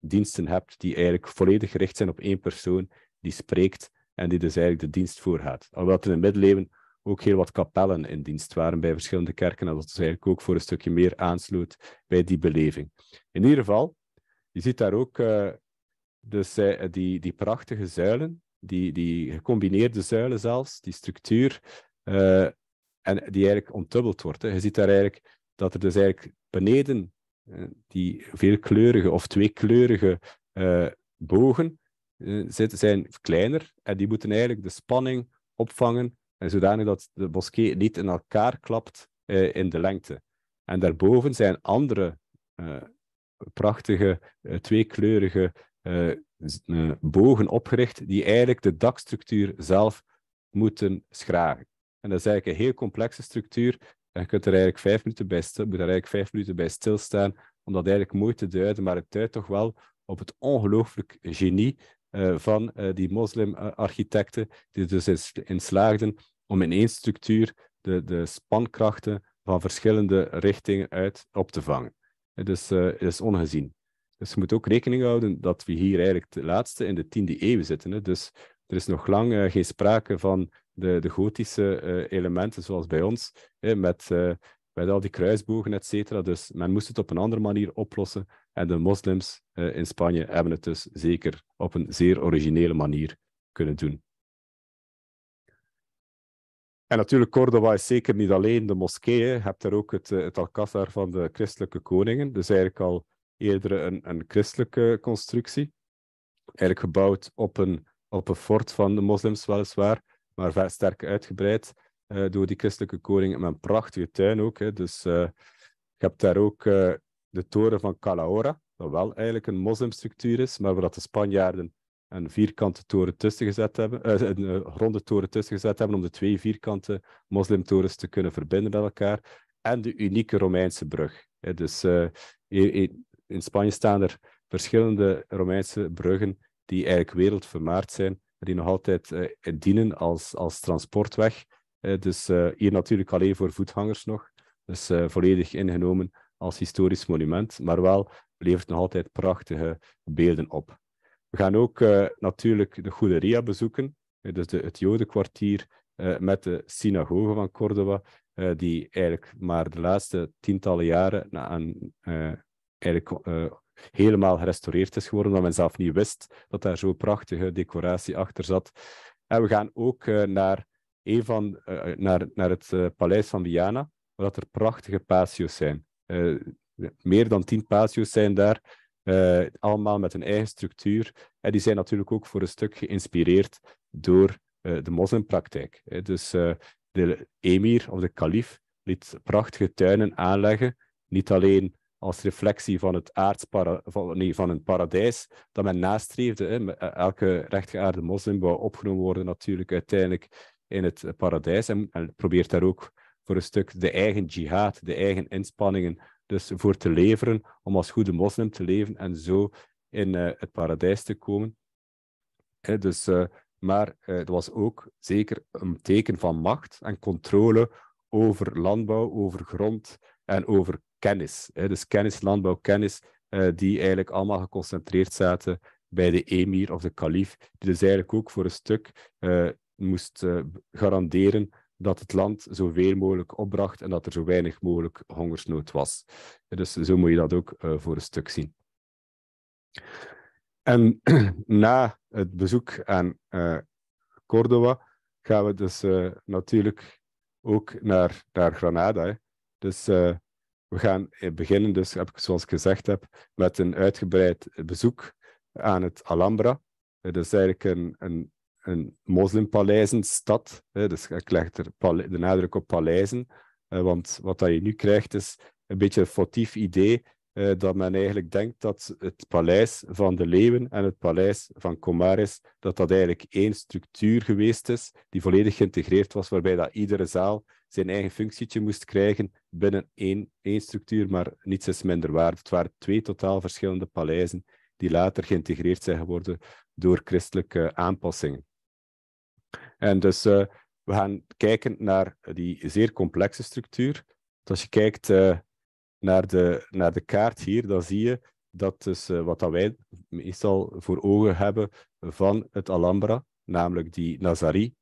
diensten hebt die eigenlijk volledig gericht zijn op één persoon die spreekt en die dus eigenlijk de dienst voorgaat. Alhoewel er in het middeleeuwen ook heel wat kapellen in dienst waren bij verschillende kerken, en dat dus eigenlijk ook voor een stukje meer aansloot bij die beleving. In ieder geval, je ziet daar ook eh, dus, eh, die, die prachtige zuilen, die, die gecombineerde zuilen zelfs, die structuur, eh, en die eigenlijk ontdubbeld wordt. Hè. Je ziet daar eigenlijk dat er dus eigenlijk beneden eh, die veelkleurige of tweekleurige uh, bogen eh, zijn kleiner en die moeten eigenlijk de spanning opvangen en zodanig dat de moskee niet in elkaar klapt in de lengte. En daarboven zijn andere uh, prachtige tweekleurige bogen opgericht die eigenlijk de dakstructuur zelf moeten schragen. En dat is eigenlijk een heel complexe structuur je kunt er eigenlijk vijf minuten bij stil, moet eigenlijk vijf minuten bij stilstaan om dat eigenlijk mooi te duiden, maar het duidt toch wel op het ongelooflijk genie eh, van eh, die moslimarchitecten, die er dus in slaagden om in één structuur de, de spankrachten van verschillende richtingen uit op te vangen. Dus het is ongezien. Dus je moet ook rekening houden dat we hier eigenlijk de laatste in de tiende eeuw zitten. Hè. Dus er is nog lang eh, geen sprake van de, de gotische eh, elementen zoals bij ons, hè, met, eh, met al die kruisbogen, et cetera. Dus men moest het op een andere manier oplossen. En de moslims in Spanje hebben het dus zeker op een zeer originele manier kunnen doen. En natuurlijk, Cordoba is zeker niet alleen de moskee. Je hebt daar ook het, het Alcázar van de christelijke koningen. Dus eigenlijk al eerder een, een christelijke constructie. Eigenlijk gebouwd op een op een fort van de moslims weliswaar, maar ver sterk uitgebreid uh, door die christelijke koning. Met een prachtige tuin ook. Hè. Dus eh, je hebt daar ook eh, de toren van Calaora, dat wel eigenlijk een moslimstructuur is, maar waar de Spanjaarden een vierkante toren tussen gezet hebben, een ronde toren tussen gezet hebben om de twee vierkante moslimtorens te kunnen verbinden met elkaar. En de unieke Romeinse brug. Hè. Dus in Spanje staan er verschillende Romeinse bruggen die eigenlijk wereldvermaard zijn, die nog altijd eh, dienen als, als transportweg. Eh, dus eh, hier natuurlijk alleen voor voetgangers nog. Dus volledig ingenomen als historisch monument, maar wel levert nog altijd prachtige beelden op. We gaan ook natuurlijk de Goederia bezoeken, dus de, het Jodenkwartier met de synagoge van Cordova, die eigenlijk maar de laatste tientallen jaren aan, eigenlijk, helemaal gerestaureerd is geworden, omdat men zelf niet wist dat daar zo'n prachtige decoratie achter zat. En we gaan ook eh, naar, een van, eh, eh, naar, naar het paleis van Viana, omdat er prachtige patio's zijn. meer dan tien patio's zijn daar. allemaal met een eigen structuur. En die zijn natuurlijk ook voor een stuk geïnspireerd door de moslimpraktijk. Dus de emir of de kalif liet prachtige tuinen aanleggen. Niet alleen als reflectie van, het aardspara van, nee, van een paradijs dat men nastreefde. Eh, elke rechtgeaarde moslim wou opgenomen worden natuurlijk uiteindelijk in het eh, paradijs en, probeert daar ook voor een stuk de eigen jihad, de eigen inspanningen dus voor te leveren, om als goede moslim te leven en zo in eh, het paradijs te komen. dus, maar uh, het was ook zeker een teken van macht en controle over landbouw, over grond en over kennis. Dus kennis, landbouwkennis, eh, die eigenlijk allemaal geconcentreerd zaten bij de emir of de kalif, die dus eigenlijk ook voor een stuk eh, moest eh, garanderen dat het land zoveel mogelijk opbracht en dat er zo weinig mogelijk hongersnood was. Dus zo moet je dat ook voor een stuk zien. En na het bezoek aan Córdoba gaan we dus natuurlijk ook naar, naar Granada. Dus we gaan eh, beginnen, dus heb ik, zoals ik gezegd heb, met een uitgebreid bezoek aan het Alhambra. Eh, dat is eigenlijk een, een, een moslimpaleizenstad. Dus ik leg er de nadruk op paleizen. Eh, want wat dat je nu krijgt is een beetje een fotief idee eh, dat men eigenlijk denkt dat het paleis van de leeuwen en het paleis van Comaris, dat dat eigenlijk één structuur geweest is, die volledig geïntegreerd was, waarbij dat iedere zaal zijn eigen functietje moest krijgen binnen één, één structuur, maar niets is minder waar Het waren twee totaal verschillende paleizen die later geïntegreerd zijn geworden door christelijke aanpassingen. En dus eh, we gaan kijken naar die zeer complexe structuur. Dus als je kijkt eh, naar de, naar de kaart hier, dan zie je dat dus, eh, wat dat wij meestal voor ogen hebben van het Alhambra, namelijk die Nazari,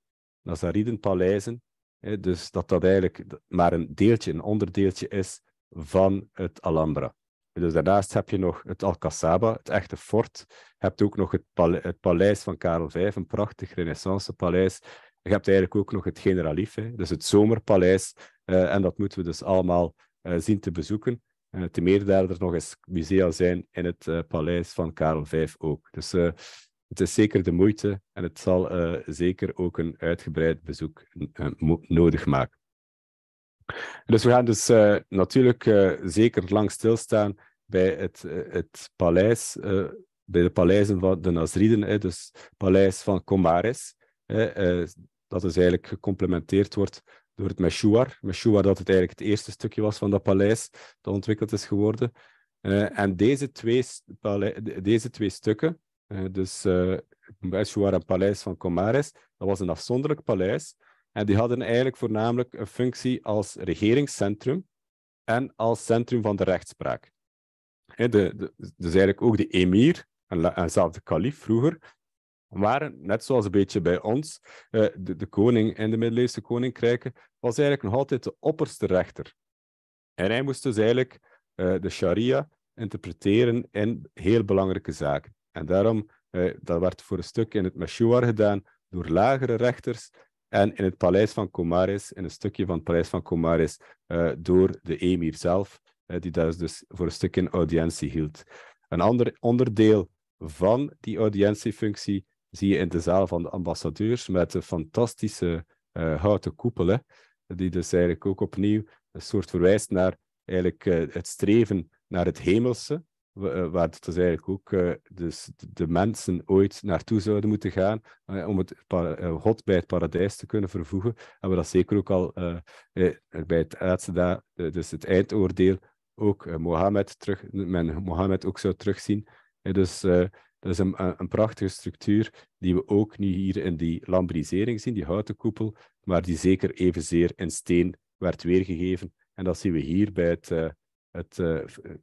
Nazaridenpaleizen. Hè, dus dat dat eigenlijk maar een deeltje, een onderdeeltje is van het Alhambra. Dus daarnaast heb je nog het Alcazaba, het echte fort. Je hebt ook nog het, het paleis van Karel V, een prachtig renaissancepaleis. Je hebt eigenlijk ook nog het Generalife, dus het zomerpaleis. Eh, en dat moeten we dus allemaal eh, zien te bezoeken. Eh, en te meer daar er nog eens musea zijn in het eh, paleis van Karel V ook. Dus het is zeker de moeite en het zal zeker ook een uitgebreid bezoek nodig maken. Dus we gaan dus natuurlijk zeker lang stilstaan bij het, het paleis, bij de paleizen van de Nazriden, hè, dus het paleis van Comares, hè, dat dus eigenlijk gecomplementeerd wordt door het Meshuar. Meshuar dat het eigenlijk het eerste stukje was van dat paleis dat ontwikkeld is geworden. Eh, en deze twee, deze twee stukken, eh, dus uh, Meshuar en Paleis van Comares, dat was een afzonderlijk paleis. En die hadden eigenlijk voornamelijk een functie als regeringscentrum en als centrum van de rechtspraak. de, de, dus eigenlijk ook de emir, en, en zelfs de kalif vroeger, maar net zoals een beetje bij ons, eh, de, de koning in de middeleeuwse koninkrijken was eigenlijk nog altijd de opperste rechter. En hij moest dus eigenlijk eh, de sharia interpreteren in heel belangrijke zaken. En daarom, eh, dat werd voor een stuk in het Meshouar gedaan door lagere rechters en in het paleis van Komaris, in een stukje van het paleis van Komaris, door de emir zelf, die daar dus voor een stuk in audiëntie hield. Een ander onderdeel van die audiëntiefunctie zie je in de zaal van de ambassadeurs met de fantastische eh, houten koepelen, die dus eigenlijk ook opnieuw een soort verwijst naar eigenlijk, eh, het streven naar het hemelse, eh, waar het dus eigenlijk ook dus de mensen ooit naartoe zouden moeten gaan om het God bij het paradijs te kunnen vervoegen. en we dat zeker ook al bij het laatste daar, dus het eindoordeel, ook Mohammed, terug, men Mohammed ook zou terugzien. dus dat is een, een, prachtige structuur die we ook nu hier in die lambrisering zien, die houten koepel, maar die zeker evenzeer in steen werd weergegeven. En dat zien we hier bij, het, eh, het, eh,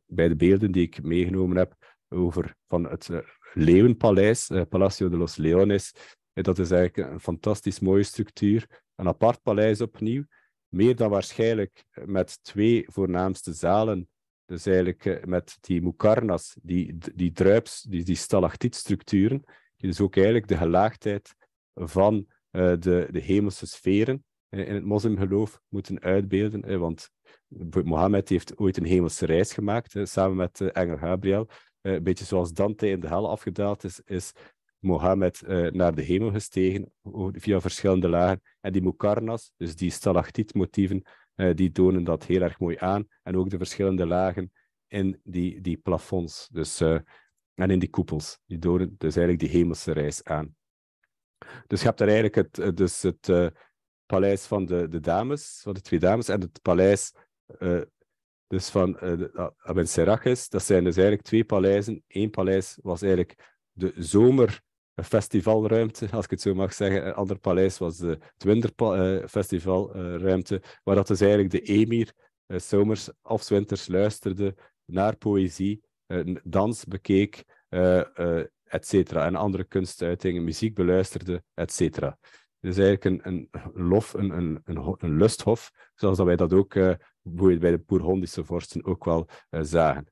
bij de beelden die ik meegenomen heb over van het eh, Leeuwenpaleis, Palacio de los Leones. Dat is eigenlijk een fantastisch mooie structuur. Een apart paleis opnieuw, meer dan waarschijnlijk met twee voornaamste zalen dus eigenlijk eh, met die mukarnas, die, die druips, die, die stalactietstructuren, is dus ook eigenlijk de gelaagdheid van eh, de, de hemelse sferen eh, in het moslimgeloof moeten uitbeelden. want Mohammed heeft ooit een hemelse reis gemaakt, samen met Engel Gabriel. een beetje zoals Dante in de hel afgedaald is, is Mohammed naar de hemel gestegen via verschillende lagen. En die mukarnas, dus die stalactietmotieven, eh, die tonen dat heel erg mooi aan. En ook de verschillende lagen in die, die plafonds dus, eh, en in die koepels. Die tonen dus eigenlijk die hemelse reis aan. Dus je hebt daar eigenlijk het, eh, dus het paleis van de, de dames, van de twee dames, en het paleis dus van uh, Abencerrages. Dat zijn dus eigenlijk twee paleizen. Eén paleis was eigenlijk de zomer festivalruimte, als ik het zo mag zeggen. Een ander paleis was de, het Winterfestivalruimte, eh, waar dat dus eigenlijk de emir zomers eh, of winters luisterde naar poëzie, eh, dans bekeek, et cetera. En andere kunstuitingen, muziek beluisterde, et cetera. Dus eigenlijk een, een lof, een, een, een, lusthof, zoals dat wij dat ook bij de Bourgondische vorsten ook wel zagen.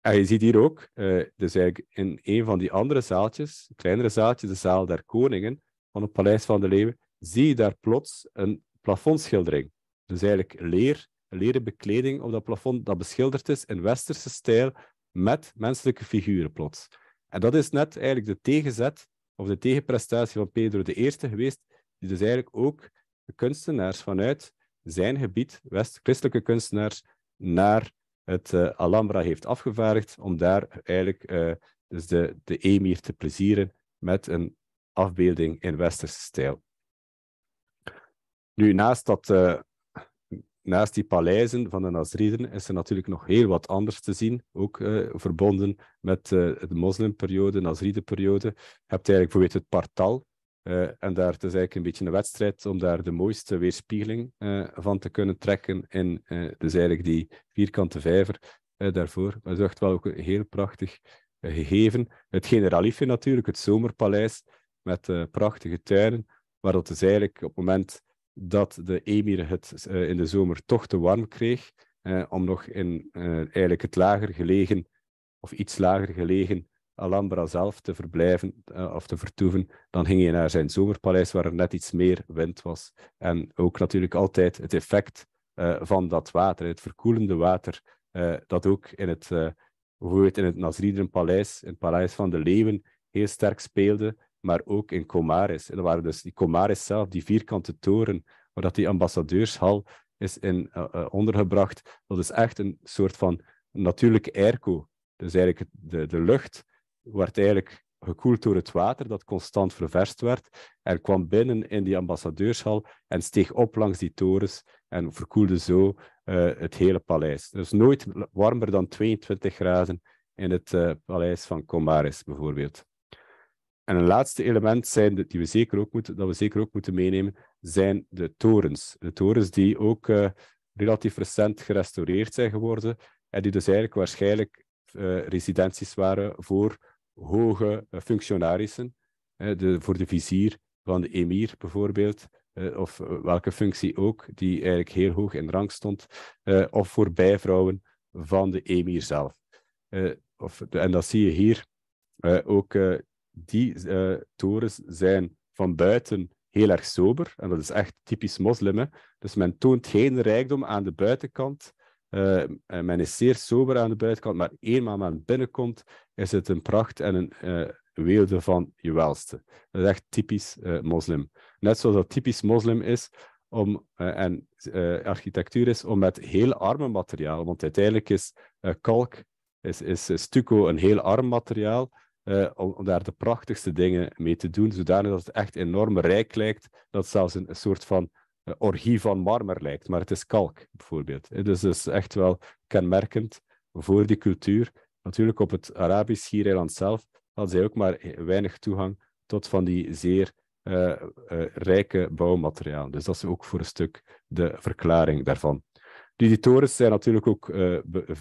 En ah, je ziet hier ook, eh, dus eigenlijk in een van die andere zaaltjes, kleinere zaaltjes, de zaal der koningen van het Paleis van de Leeuwen, zie je daar plots een plafondschildering. Dus eigenlijk leer, leren bekleding op dat plafond dat beschilderd is in westerse stijl met menselijke figuren plots. En dat is net eigenlijk de tegenzet of de tegenprestatie van Pedro I geweest, die dus eigenlijk ook de kunstenaars vanuit zijn gebied, west-christelijke kunstenaars, naar het eh, Alhambra heeft afgevaardigd, om daar eigenlijk eh, dus de, de emir te plezieren met een afbeelding in westerse stijl. Nu, naast, dat, eh, naast die paleizen van de Nasriden is er natuurlijk nog heel wat anders te zien, ook verbonden met de moslimperiode, Nasridenperiode. Je hebt eigenlijk bijvoorbeeld het Partal, eh, en daar, het is dus eigenlijk een beetje een wedstrijd om daar de mooiste weerspiegeling eh, van te kunnen trekken in eh, dus eigenlijk die vierkante vijver daarvoor. Dat is echt wel ook een heel prachtig gegeven. Het Generalife natuurlijk, het zomerpaleis met prachtige tuinen, waar dat dus eigenlijk op het moment dat de emir het in de zomer toch te warm kreeg, om nog in eigenlijk het lager gelegen, of iets lager gelegen Alhambra zelf te verblijven eh, of te vertoeven, dan ging je naar zijn zomerpaleis waar er net iets meer wind was. En ook natuurlijk altijd het effect eh, van dat water, het verkoelende water, eh, dat ook in het, het in het Nasridenpaleis, in het Paleis van de Leeuwen, heel sterk speelde, maar ook in Comares. En waren dus die Comares zelf, die vierkante toren, waar dat die ambassadeurshal is in, ondergebracht. Dat is echt een soort van natuurlijke airco. Dus eigenlijk de, de lucht werd eigenlijk gekoeld door het water dat constant ververst werd en kwam binnen in die ambassadeurshal en steeg op langs die torens en verkoelde zo eh, het hele paleis. Dus nooit warmer dan 22 graden in het eh, paleis van Comares bijvoorbeeld. En een laatste element zijn die we zeker ook moeten, dat we zeker ook moeten meenemen, zijn de torens. De torens die ook eh, relatief recent gerestaureerd zijn geworden en die dus eigenlijk waarschijnlijk residenties waren voor hoge eh, functionarissen, de, voor de vizier van de emir bijvoorbeeld, eh, of eh, welke functie ook, die eigenlijk heel hoog in rang stond, of voor bijvrouwen van de emir zelf. of en dat zie je hier ook, die torens zijn van buiten heel erg sober. En dat is echt typisch moslim. Dus men toont geen rijkdom aan de buitenkant, uh, men is zeer sober aan de buitenkant, maar eenmaal men binnenkomt, is het een pracht en een uh, weelde van je welste. Dat is echt typisch moslim. Net zoals dat typisch moslim is om, en architectuur is om met heel arme materiaal, want uiteindelijk is kalk, is, is, stucco een heel arm materiaal, om, om, daar de prachtigste dingen mee te doen, zodanig dat het echt enorm rijk lijkt, dat het zelfs een soort van eh, orgie van marmer lijkt, maar het is kalk bijvoorbeeld. Eh, dus dat is echt wel kenmerkend voor die cultuur. Natuurlijk op het Arabisch schiereiland zelf hadden zij ook maar weinig toegang tot van die zeer eh, rijke bouwmateriaal. Dus dat is ook voor een stuk de verklaring daarvan. Die, die torens zijn natuurlijk ook uh,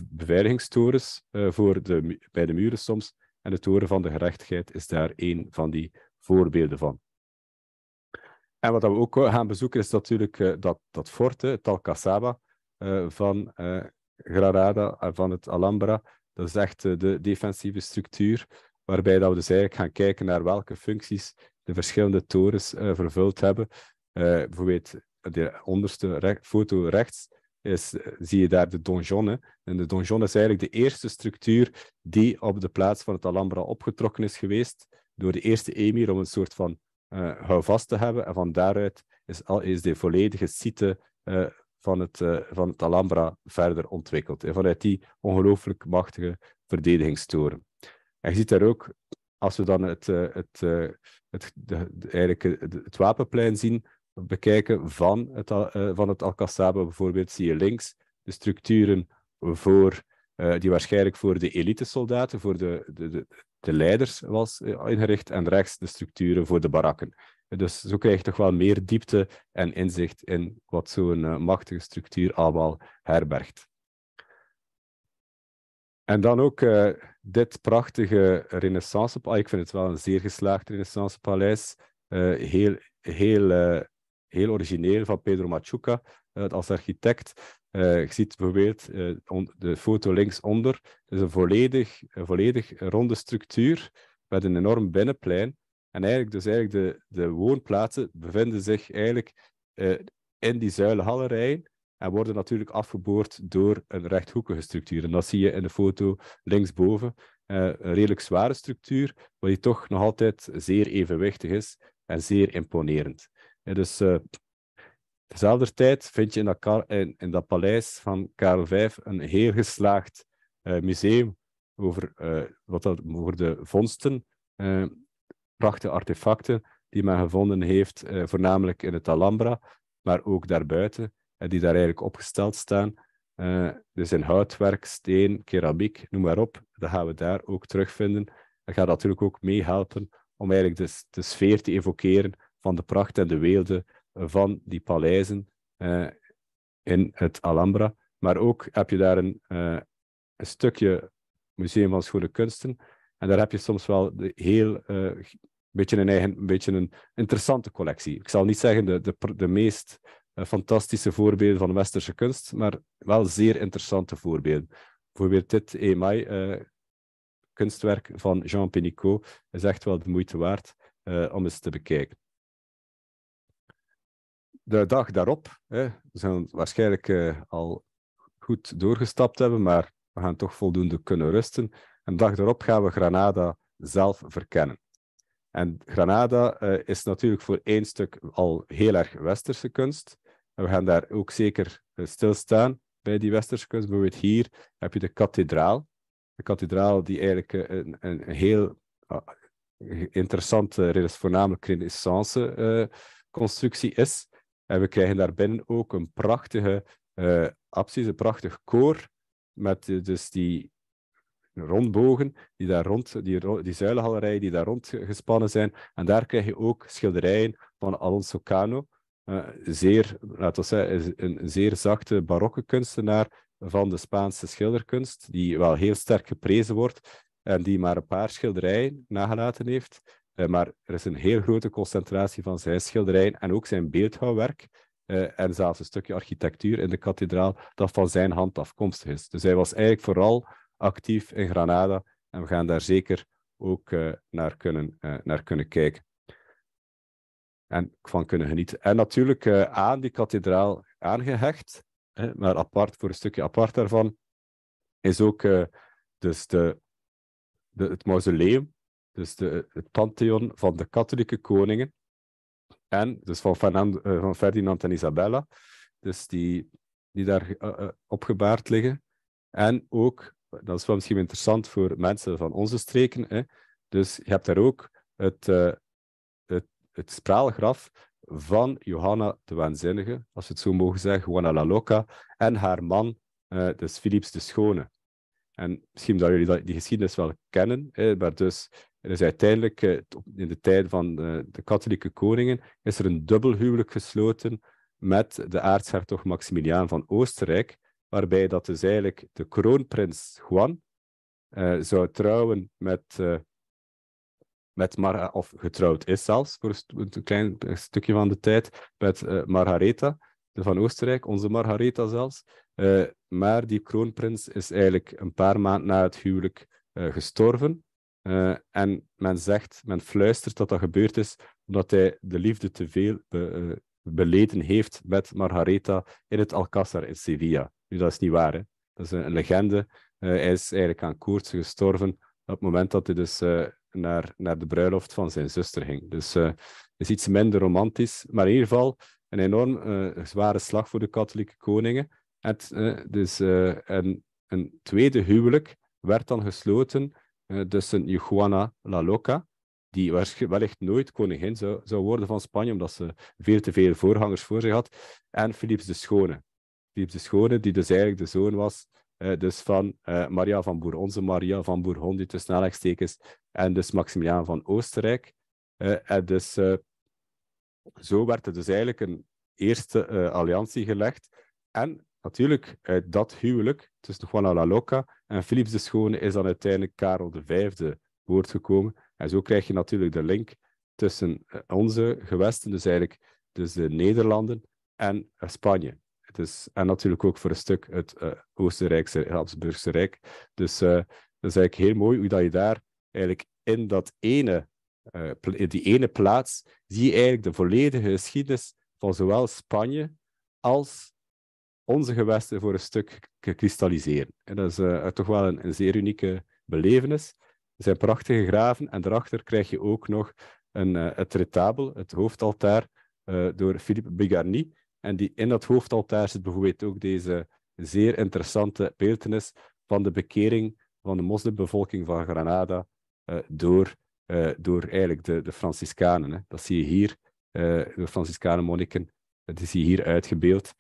beveiligingstorens voor de, bij de muren soms. En de toren van de gerechtigheid is daar één van die voorbeelden van. En wat we ook gaan bezoeken is natuurlijk eh, dat, dat fort, het Alcazaba eh, van eh, Granada van het Alhambra. Dat is echt de defensieve structuur, waarbij dat we dus eigenlijk gaan kijken naar welke functies de verschillende torens vervuld hebben. bijvoorbeeld de onderste foto rechts is, zie je daar de donjon. En de donjon is eigenlijk de eerste structuur die op de plaats van het Alhambra opgetrokken is geweest door de eerste emir om een soort van houvast eh, te hebben. En van daaruit is, is de volledige site eh, van, het, eh, van het Alhambra verder ontwikkeld. En vanuit die ongelooflijk machtige verdedigingstoren. En je ziet daar ook, als we dan het, het, het, de, eigenlijk het wapenplein zien, bekijken van het, van het Alcazaba bijvoorbeeld, zie je links de structuren voor, die waarschijnlijk voor de elite soldaten, voor de, de, de, de leiders was eh, ingericht en rechts de structuren voor de barakken. Dus zo krijg je toch wel meer diepte en inzicht in wat zo'n eh, machtige structuur allemaal herbergt. En dan ook eh, dit prachtige Renaissance. Ik vind het wel een zeer geslaagd Renaissance paleis. heel heel heel origineel van Pedro Machuca eh, als architect. Uh, je ziet bijvoorbeeld eh, de foto linksonder. Het is een volledig, volledig ronde structuur met een enorm binnenplein. En eigenlijk, dus eigenlijk de, de woonplaatsen bevinden zich eigenlijk in die zuilenhallerijen en worden natuurlijk afgeboord door een rechthoekige structuur. En dat zie je in de foto linksboven. een redelijk zware structuur, maar die toch nog altijd zeer evenwichtig is en zeer imponerend. En dus uh, tijd vind je in dat, in, dat, paleis van Karel V een heel geslaagd eh, museum over, eh, wat dat, over de vondsten, prachtige artefacten die men gevonden heeft, voornamelijk in het Alhambra, maar ook daarbuiten, die daar eigenlijk opgesteld staan. dus in houtwerk, steen, keramiek, noem maar op. Dat gaan we daar ook terugvinden. Dat gaat natuurlijk ook meehelpen om eigenlijk de, de sfeer te evokeren van de pracht en de weelde van die paleizen eh, in het Alhambra. Maar ook heb je daar een, eh, een, stukje Museum van Schone Kunsten. En daar heb je soms wel een heel eh, beetje een eigen, een beetje een interessante collectie. Ik zal niet zeggen de, de, de meest fantastische voorbeelden van westerse kunst, maar wel zeer interessante voorbeelden. Bijvoorbeeld dit EMI kunstwerk van Jean Pénicaud is echt wel de moeite waard om eens te bekijken de dag daarop, hè, we zijn waarschijnlijk eh, al goed doorgestapt hebben, maar we gaan toch voldoende kunnen rusten. En de dag daarop gaan we Granada zelf verkennen. En Granada eh, is natuurlijk voor één stuk al heel erg westerse kunst. En we gaan daar ook zeker eh, stilstaan bij die westerse kunst. Bijvoorbeeld hier heb je de kathedraal. De kathedraal die eigenlijk een, een, heel ah, interessante, voornamelijk renaissance constructie is. En we krijgen daarbinnen ook een prachtige uh, absis, een prachtig koor, met eh, dus die rondbogen die daar rond, die, die die daar rond gespannen zijn. En daar krijg je ook schilderijen van Alonso Cano, eh, zeer, laten we zeggen, een zeer zachte barokke kunstenaar van de Spaanse schilderkunst, die wel heel sterk geprezen wordt en die maar een paar schilderijen nagelaten heeft. Eh, maar er is een heel grote concentratie van zijn schilderijen en ook zijn beeldhouwwerk. Eh, en zelfs een stukje architectuur in de kathedraal dat van zijn hand afkomstig is. Dus hij was eigenlijk vooral actief in Granada en we gaan daar zeker ook eh, naar, kunnen, naar kunnen kijken en van kunnen genieten. En natuurlijk aan die kathedraal aangehecht, hè, maar apart voor een stukje apart daarvan, is ook dus de, de, het mausoleum dus de, het pantheon van de katholieke koningen. En dus van, eh, van Ferdinand en Isabella, dus die, die daar eh, eh, opgebaard liggen. En ook, dat is wel misschien interessant voor mensen van onze streken, hè, dus je hebt daar ook het, het, het spraalgraf van Johanna de Waanzinnige, als we het zo mogen zeggen, Juana la Loca, en haar man, dus Philips de Schone. En misschien dat jullie die geschiedenis wel kennen, hè, maar dus er is dus uiteindelijk, eh, in de tijd van eh, de katholieke koningen, is er een dubbel huwelijk gesloten met de aartshertog Maximiliaan van Oostenrijk, waarbij dat dus eigenlijk de kroonprins Juan eh, zou trouwen met, uh, met of getrouwd is zelfs, voor een klein stukje van de tijd, met uh, Margaretha van Oostenrijk, onze Margaretha zelfs. maar die kroonprins is eigenlijk een paar maanden na het huwelijk gestorven. Eh, en men zegt, men fluistert dat dat gebeurd is omdat hij de liefde te veel eh, beleden heeft met Margareta in het Alcázar in Sevilla. Nu, dat is niet waar, hè? dat is een, legende. Eh, hij is eigenlijk aan koorts gestorven op het moment dat hij dus naar, naar de bruiloft van zijn zuster ging. Dus het is iets minder romantisch, maar in ieder geval een enorm zware slag voor de katholieke koningen. dus, een, een tweede huwelijk werd dan gesloten eh, dus Sint Juana La Loca, die wellicht nooit koningin zou, zou worden van Spanje, omdat ze veel te veel voorgangers voor zich had, en Philips de Schone. Philips de Schone, die dus eigenlijk de zoon was eh, dus van eh, Maria van Boer, onze Maria van die tussen aanhalingstekens, en dus Maximiliaan van Oostenrijk. en dus zo werd er dus eigenlijk een eerste alliantie gelegd. En Natuurlijk, uit eh, dat huwelijk tussen Juana la Loca en Philips de Schone is dan uiteindelijk Karel V voortgekomen. En zo krijg je natuurlijk de link tussen eh, onze gewesten, dus eigenlijk dus de Nederlanden en eh, Spanje. Het is, en natuurlijk ook voor een stuk het uh, Oostenrijkse, Habsburgse Rijk. Dus dat is eigenlijk heel mooi hoe dat je daar eigenlijk in dat ene, in die ene plaats zie je eigenlijk de volledige geschiedenis van zowel Spanje als onze gewesten voor een stuk kristalliseren. En dat is eh, toch wel een, zeer unieke belevenis. Er zijn prachtige graven en daarachter krijg je ook nog een, eh, het retabel, het hoofdaltaar, eh, door Philippe Bigarny. En die, in dat hoofdaltaar zit bijvoorbeeld ook deze zeer interessante beeldenis van de bekering van de moslimbevolking van Granada door, door eigenlijk de, de Franciscanen. Hè. Dat zie je hier, de Franciscanen monniken, dat is hier uitgebeeld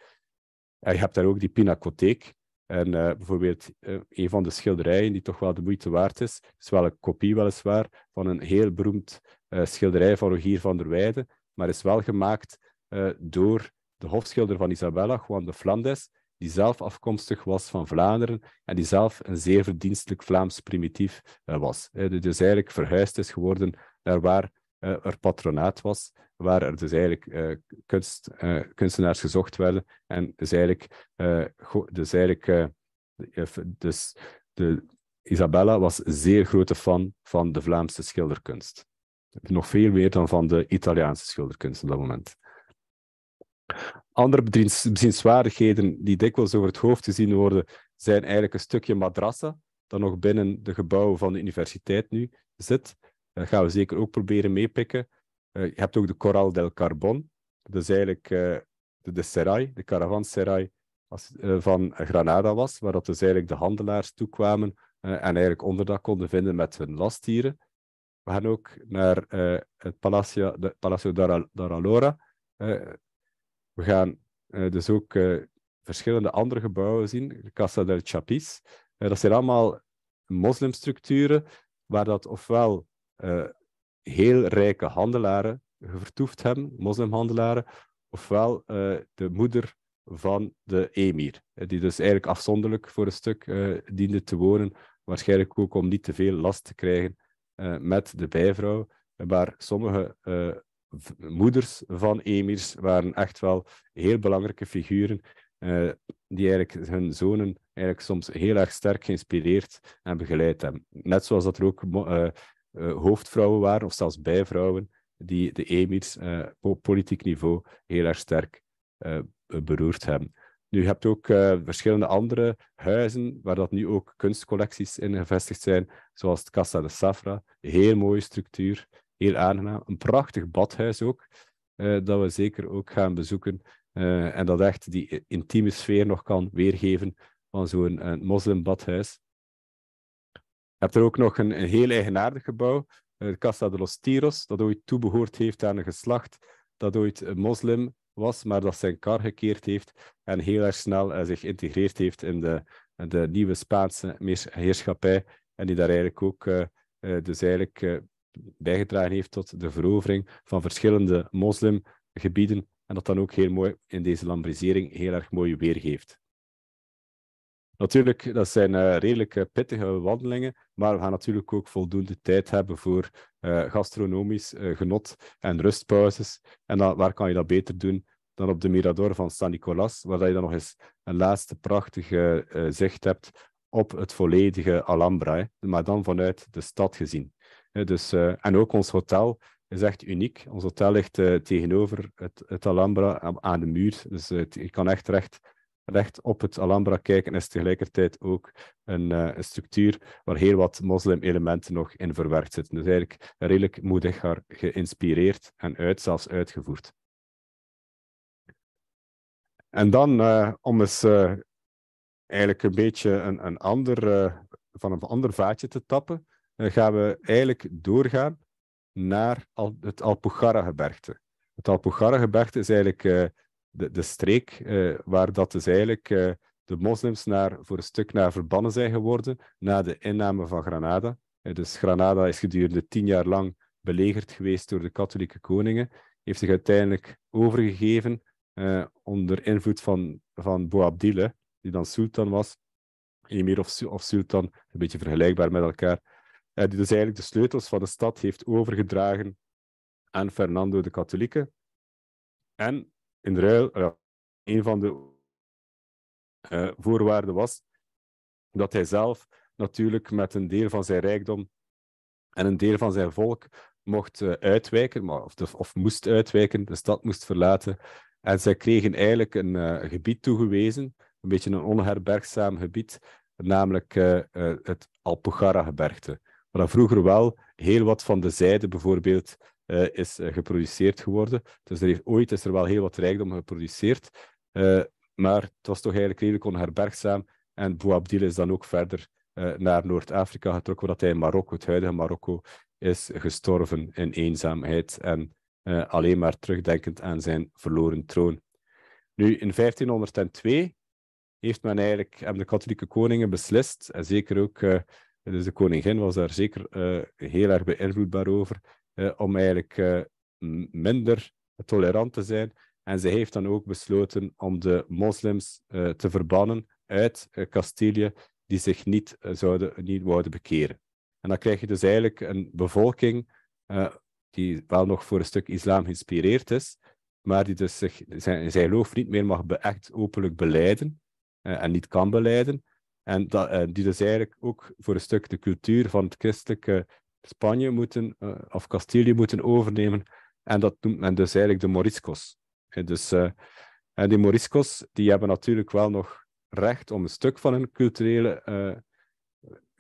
je hebt daar ook die pinacotheek. En eh, bijvoorbeeld eh, een van de schilderijen die toch wel de moeite waard is, is wel een kopie weliswaar van een heel beroemd eh, schilderij van Rogier van der Weijden, maar is wel gemaakt door de hofschilder van Isabella, Juan de Flandes, die zelf afkomstig was van Vlaanderen en die zelf een zeer verdienstelijk Vlaams primitief was. dus eigenlijk verhuisd is geworden naar waar er patronaat was waar er dus eigenlijk uh, kunst, eh, kunstenaars gezocht werden. En dus eigenlijk, eh, dus eigenlijk dus de, Isabella was zeer grote fan van de Vlaamse schilderkunst. Nog veel meer dan van de Italiaanse schilderkunst op dat moment. Andere bezienswaardigheden die dikwijls over het hoofd gezien worden, zijn eigenlijk een stukje madrassa, dat nog binnen de gebouwen van de universiteit nu zit. Dat gaan we zeker ook proberen meepikken. Eh, je hebt ook de Coral del Carbon. Dat is eigenlijk eh, de, de Serai, de caravanserai als, eh, van Granada was, waar dat dus eigenlijk de handelaars toekwamen en eigenlijk onderdak konden vinden met hun lastdieren. We gaan ook naar het Palacio, de Palacio d'Aralora. we gaan dus ook verschillende andere gebouwen zien. De Casa del Chapis. dat zijn allemaal moslimstructuren waar dat ofwel heel rijke handelaren gevertoefd hebben, moslimhandelaren, ofwel eh, de moeder van de emir, eh, die dus eigenlijk afzonderlijk voor een stuk eh, diende te wonen, waarschijnlijk ook om niet te veel last te krijgen met de bijvrouw. Maar sommige moeders van emirs waren echt wel heel belangrijke figuren die eigenlijk hun zonen eigenlijk soms heel erg sterk geïnspireerd en begeleid hebben. Net zoals dat er ook uh, hoofdvrouwen waren, of zelfs bijvrouwen, die de emirs eh, op politiek niveau heel erg sterk eh, beroerd hebben. Nu, je hebt ook verschillende andere huizen waar dat nu ook kunstcollecties in gevestigd zijn, zoals het Casa de Safra. Heel mooie structuur, heel aangenaam. Een prachtig badhuis ook, dat we zeker ook gaan bezoeken. en dat echt die intieme sfeer nog kan weergeven van zo'n moslimbadhuis. Je hebt er ook nog een, heel eigenaardig gebouw, de eh, Casa de los Tiros, dat ooit toebehoord heeft aan een geslacht dat ooit moslim was, maar dat zijn kar gekeerd heeft en heel erg snel eh, zich geïntegreerd heeft in de, de, nieuwe Spaanse heerschappij en die daar eigenlijk ook eh, dus eigenlijk bijgedragen heeft tot de verovering van verschillende moslimgebieden en dat dan ook heel mooi in deze lambrisering heel erg mooi weergeeft. Natuurlijk, dat zijn eh, redelijk eh, pittige wandelingen, maar we gaan natuurlijk ook voldoende tijd hebben voor eh, gastronomisch genot en rustpauzes. En dan, waar kan je dat beter doen dan op de Mirador van San Nicolas, waar je dan nog eens een laatste prachtige zicht hebt op het volledige Alhambra, hè, maar dan vanuit de stad gezien. dus, en ook ons hotel is echt uniek. Ons hotel ligt tegenover het, het Alhambra aan de muur, dus je kan echt recht recht op het Alhambra kijken is tegelijkertijd ook een, eh, een structuur waar heel wat moslim-elementen nog in verwerkt zitten. Dus eigenlijk redelijk moedig geïnspireerd en uit, zelfs uitgevoerd. En dan, eh, om eens eh, eigenlijk een beetje een, een ander, van een ander vaatje te tappen, gaan we eigenlijk doorgaan naar het Alpujarra-gebergte. Het Alpujarra-gebergte is eigenlijk de, de streek eh, waar dat dus eigenlijk eh, de moslims naar, voor een stuk naar verbannen zijn geworden na de inname van Granada. Eh, dus Granada is gedurende tien jaar lang belegerd geweest door de katholieke koningen, heeft zich uiteindelijk overgegeven onder invloed van, van Boabdil, die dan sultan was, emir of, of sultan, een beetje vergelijkbaar met elkaar, die dus eigenlijk de sleutels van de stad heeft overgedragen aan Fernando de Katholieke. En in ruil, een van de eh, voorwaarden was dat hij zelf natuurlijk met een deel van zijn rijkdom en een deel van zijn volk mocht eh, uitwijken, maar of, of, moest uitwijken, de stad moest verlaten. En zij kregen eigenlijk een eh, gebied toegewezen, een beetje een onherbergzaam gebied, namelijk het Alpujarra-gebergte. Waar vroeger wel heel wat van de zijde bijvoorbeeld eh, is eh, geproduceerd geworden. Dus er heeft, ooit is er wel heel wat rijkdom geproduceerd, eh, maar het was toch eigenlijk redelijk onherbergzaam. En Bouabdil is dan ook verder naar Noord-Afrika getrokken, omdat hij in Marokko, het huidige Marokko, is gestorven in eenzaamheid en alleen maar terugdenkend aan zijn verloren troon. Nu, in 1502 heeft men eigenlijk, hebben de katholieke koningen beslist, en zeker ook, dus de koningin was daar zeker heel erg beïnvloedbaar over, eh, om eigenlijk eh, minder tolerant te zijn. En ze heeft dan ook besloten om de moslims eh, te verbannen uit Castilië die zich niet zouden niet wouden bekeren. En dan krijg je dus eigenlijk een bevolking die wel nog voor een stuk islam geïnspireerd is, maar die dus zich, zijn, zijn geloof niet meer mag echt openlijk beleiden en niet kan beleiden. En dat, die dus eigenlijk ook voor een stuk de cultuur van het christelijke Spanje moeten, eh, of Castilië moeten overnemen. En dat noemt men dus eigenlijk de Moriscos. En eh, dus, eh, en die Moriscos die hebben natuurlijk wel nog recht om een stuk van hun culturele,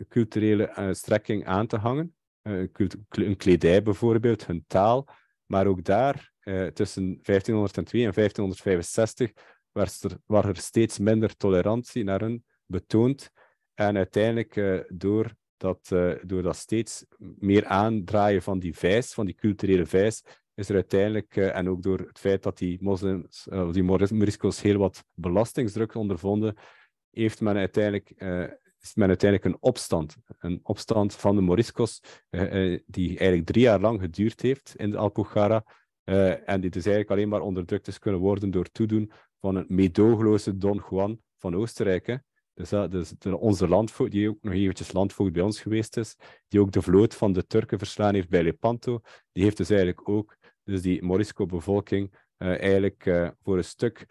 culturele strekking aan te hangen. een kledij bijvoorbeeld, hun taal. Maar ook daar, tussen 1502 en 1565, was er, was er steeds minder tolerantie naar hun betoond. En uiteindelijk door dat eh, door dat steeds meer aandraaien van die vijs, van die culturele vijs, is er uiteindelijk, eh, en ook door het feit dat die moslims, uh, die Morisco's heel wat belastingsdruk ondervonden, heeft men uiteindelijk, is men uiteindelijk een opstand. Een opstand van de Morisco's, die eigenlijk drie jaar lang geduurd heeft in de Alpujarra, en die dus eigenlijk alleen maar onderdrukt is kunnen worden door toedoen van een medogeloze Don Juan van Oostenrijk. Dus, dat eh, dus onze landvoogd, die ook nog eventjes landvoogd bij ons geweest is, die ook de vloot van de Turken verslaan heeft bij Lepanto, die heeft dus eigenlijk ook dus die Morisco-bevolking eh, eigenlijk eh, voor een stuk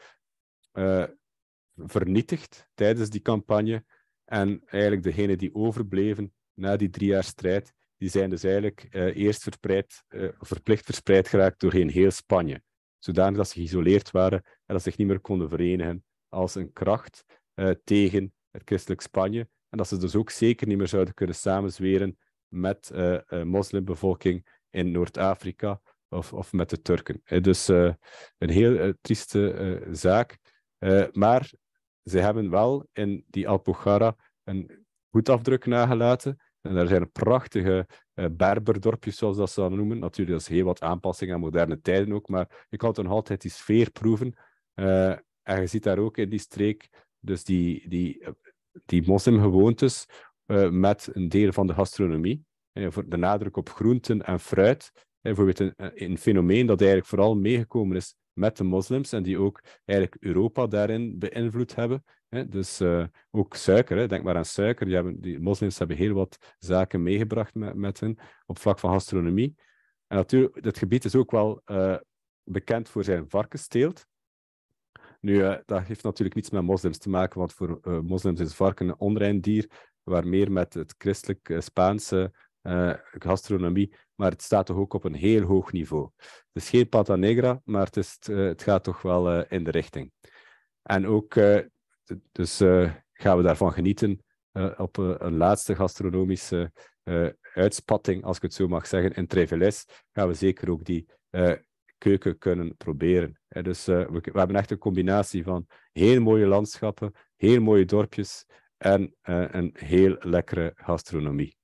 vernietigd tijdens die campagne. En eigenlijk degenen die overbleven na die drie jaar strijd, die zijn dus eigenlijk eerst verspreid, verplicht verspreid geraakt doorheen heel Spanje. Zodanig dat ze geïsoleerd waren en dat ze zich niet meer konden verenigen als een kracht. Eh, tegen het christelijk Spanje. En dat ze dus ook zeker niet meer zouden kunnen samenzweren met eh, moslimbevolking in Noord-Afrika of, of met de Turken. Eh, dus een heel trieste zaak. maar ze hebben wel in die Alpujarra een afdruk nagelaten. En daar zijn prachtige berberdorpjes, zoals dat ze dat noemen. Natuurlijk, dat is heel wat aanpassing aan moderne tijden ook, maar je kan toch altijd die sfeer proeven. en je ziet daar ook in die streek dus die, die, die moslimgewoontes eh, met een deel van de gastronomie, voor de nadruk op groenten en fruit, en bijvoorbeeld een, eh, een fenomeen dat eigenlijk vooral meegekomen is met de moslims en die ook eigenlijk Europa daarin beïnvloed hebben. Hè? Dus eh, ook suiker, hè? denk maar aan suiker. Die, hebben, die moslims hebben heel wat zaken meegebracht met, met hen op vlak van gastronomie. En natuurlijk, dat gebied is ook wel bekend voor zijn varkensteelt. Nu, eh, dat heeft natuurlijk niets met moslims te maken, want voor eh, moslims is varken een onrein dier, waar meer met het christelijk eh, Spaanse gastronomie, maar het staat toch ook op een heel hoog niveau. Het is geen pata negra, maar het, is, het gaat toch wel in de richting. En ook, dus gaan we daarvan genieten op een laatste gastronomische uh, uitspatting, als ik het zo mag zeggen, in Treveles, gaan we zeker ook die keuken kunnen proberen. dus eh, we, we, hebben echt een combinatie van heel mooie landschappen, heel mooie dorpjes en eh, een heel lekkere gastronomie.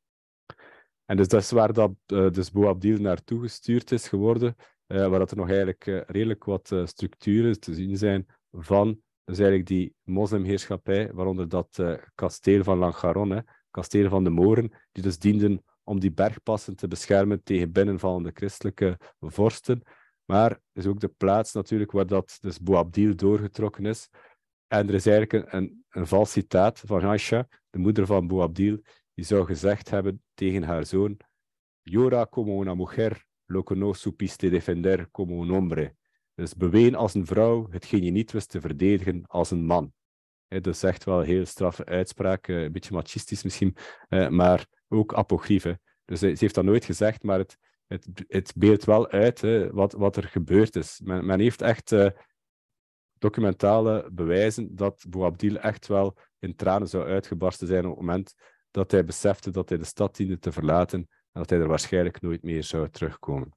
En dus dat is waar dat, eh, dus Boabdil naartoe gestuurd is geworden, waar dat er nog eigenlijk redelijk wat structuren te zien zijn van dus eigenlijk die moslimheerschappij, waaronder dat kasteel van Langaron, kasteel van de Moren, die dus dienden om die bergpassen te beschermen tegen binnenvallende christelijke vorsten. Maar is ook de plaats natuurlijk waar dat dus Boabdil doorgetrokken is. En er is eigenlijk een, een, vals citaat van Aisha, de moeder van Boabdil, die zou gezegd hebben tegen haar zoon: Jora como una mujer, lo que no supiste defender como un hombre. Dus beween als een vrouw hetgeen je niet wist te verdedigen als een man. He, is echt wel een heel straffe uitspraak, eh, een beetje machistisch misschien, eh, maar ook apocrief. Dus eh, ze heeft dat nooit gezegd, maar het, het, het beeldt wel uit hè, wat, wat er gebeurd is. Men, heeft echt eh, documentale bewijzen dat Boabdil echt wel in tranen zou uitgebarsten zijn op het moment dat hij besefte dat hij de stad diende te verlaten en dat hij er waarschijnlijk nooit meer zou terugkomen.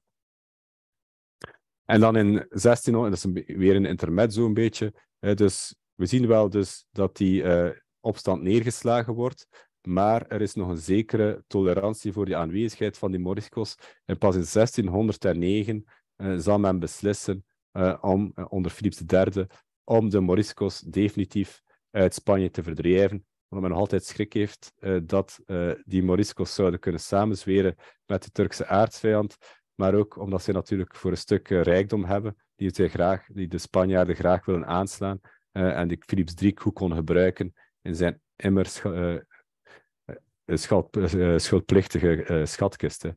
En dan in 1600, en dat is weer een intermezzo een beetje, hè, dus we zien wel dus dat die eh, opstand neergeslagen wordt, maar er is nog een zekere tolerantie voor de aanwezigheid van die moriscos. En pas in 1609 eh, zal men beslissen eh, om, eh, onder Philips III om de moriscos definitief uit Spanje te verdrijven, omdat men nog altijd schrik heeft dat die moriscos zouden kunnen samenzweren met de Turkse aardsvijand, maar ook omdat ze natuurlijk voor een stuk rijkdom hebben die, ze graag, die de Spanjaarden graag willen aanslaan en die Philips III goed kon gebruiken in zijn immers eh, eh, schuldplichtige eh, schatkisten.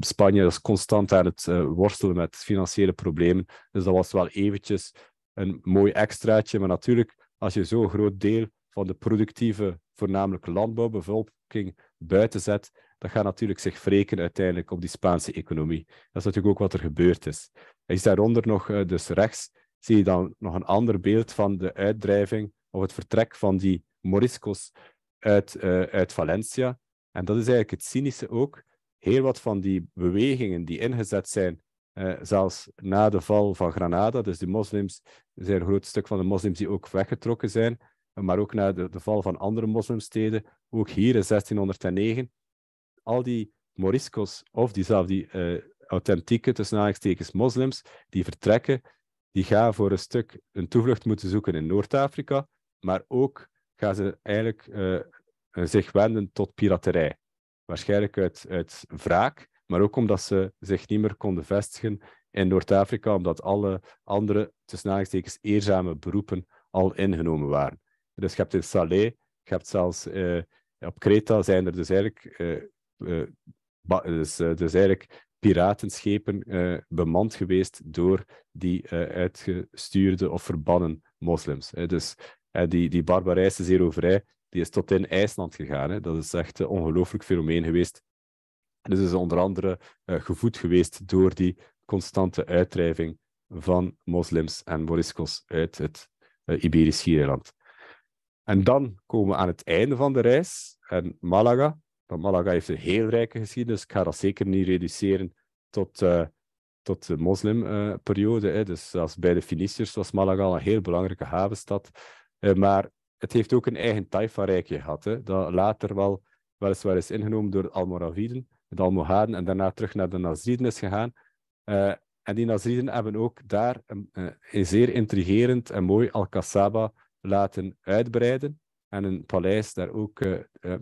Spanje is constant aan het worstelen met financiële problemen. Dus dat was wel eventjes een mooi extraatje. Maar natuurlijk, als je zo'n groot deel van de productieve, voornamelijk landbouwbevolking, buiten zet, dat gaat natuurlijk zich wreken uiteindelijk op die Spaanse economie. Dat is natuurlijk ook wat er gebeurd is. Is daaronder nog, dus rechts, zie je dan nog een ander beeld van de uitdrijving of het vertrek van die Moriscos uit, eh, uit Valencia. En dat is eigenlijk het cynische ook. Heel wat van die bewegingen die ingezet zijn, eh, zelfs na de val van Granada, dus de moslims, er zijn een groot stuk van de moslims die ook weggetrokken zijn, maar ook na de, de val van andere moslimsteden, ook hier in 1609. Al die Moriscos, of diezelfde die, uh, authentieke, tussen moslims, die vertrekken, die gaan voor een stuk een toevlucht moeten zoeken in Noord-Afrika, maar ook gaan ze eigenlijk eh, eh, zich wenden tot piraterij. Waarschijnlijk uit, uit wraak, maar ook omdat ze zich niet meer konden vestigen in Noord-Afrika, omdat alle andere, tussen eerzame beroepen al ingenomen waren. Dus je hebt in Salé, je hebt zelfs eh, op Kreta zijn er dus eigenlijk, dus, dus eigenlijk piratenschepen uh, bemand geweest door die uitgestuurde of verbannen moslims. Dus eh, die, die Barbarijse vrij, die is tot in IJsland gegaan. Hè. Dat is echt een ongelooflijk fenomeen geweest. Dus is onder andere eh, gevoed geweest door die constante uitdrijving van moslims en moriscos uit het eh, Iberisch Schiereiland. En dan komen we aan het einde van de reis en Malaga. Want Malaga heeft een heel rijke geschiedenis. Ik ga dat zeker niet reduceren tot, tot de moslimperiode. dus als bij de Finiciërs was Malaga een heel belangrijke havenstad. Eh, maar het heeft ook een eigen taifa rijkje gehad, hè, dat later wel weliswaar is ingenomen door de Almoraviden, de Almohaden, en daarna terug naar de Nazriden is gegaan. Eh, en die Nazriden hebben ook daar een, eh, een zeer intrigerend en mooi Al-Kassaba laten uitbreiden en een paleis daar ook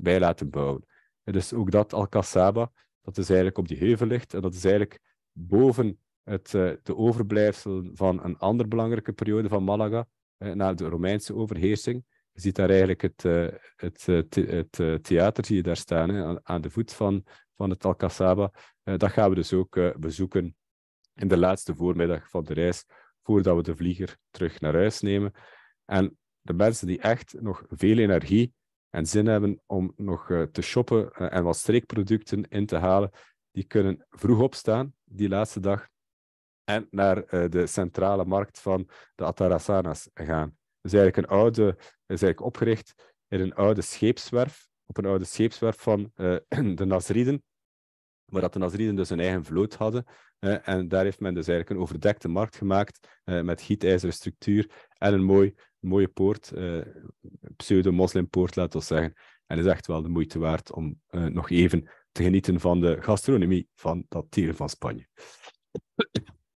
bij laten bouwen. Dus ook dat Al-Kassaba, dat is eigenlijk op die heuvel ligt en dat is eigenlijk boven het, de overblijfsel van een andere belangrijke periode van Malaga, eh, na de Romeinse overheersing. Je ziet daar eigenlijk het, eh, het, eh, het, theater zie je daar staan, aan, aan, de voet van, van het Alcazaba. dat gaan we dus ook bezoeken in de laatste voormiddag van de reis, voordat we de vlieger terug naar huis nemen. En de mensen die echt nog veel energie en zin hebben om nog te shoppen en wat streekproducten in te halen, die kunnen vroeg opstaan die laatste dag en naar eh, de centrale markt van de Atarasanas gaan. is dus eigenlijk een oude, is eigenlijk opgericht in een oude scheepswerf, op een oude scheepswerf van eh, de Nazriden, maar dat de Nazriden dus hun eigen vloot hadden. en daar heeft men dus eigenlijk een overdekte markt gemaakt eh, met gietijzeren structuur en een mooi, mooie poort, pseudo-moslimpoort, laten we zeggen. En is echt wel de moeite waard om nog even te genieten van de gastronomie van dat tieren van Spanje.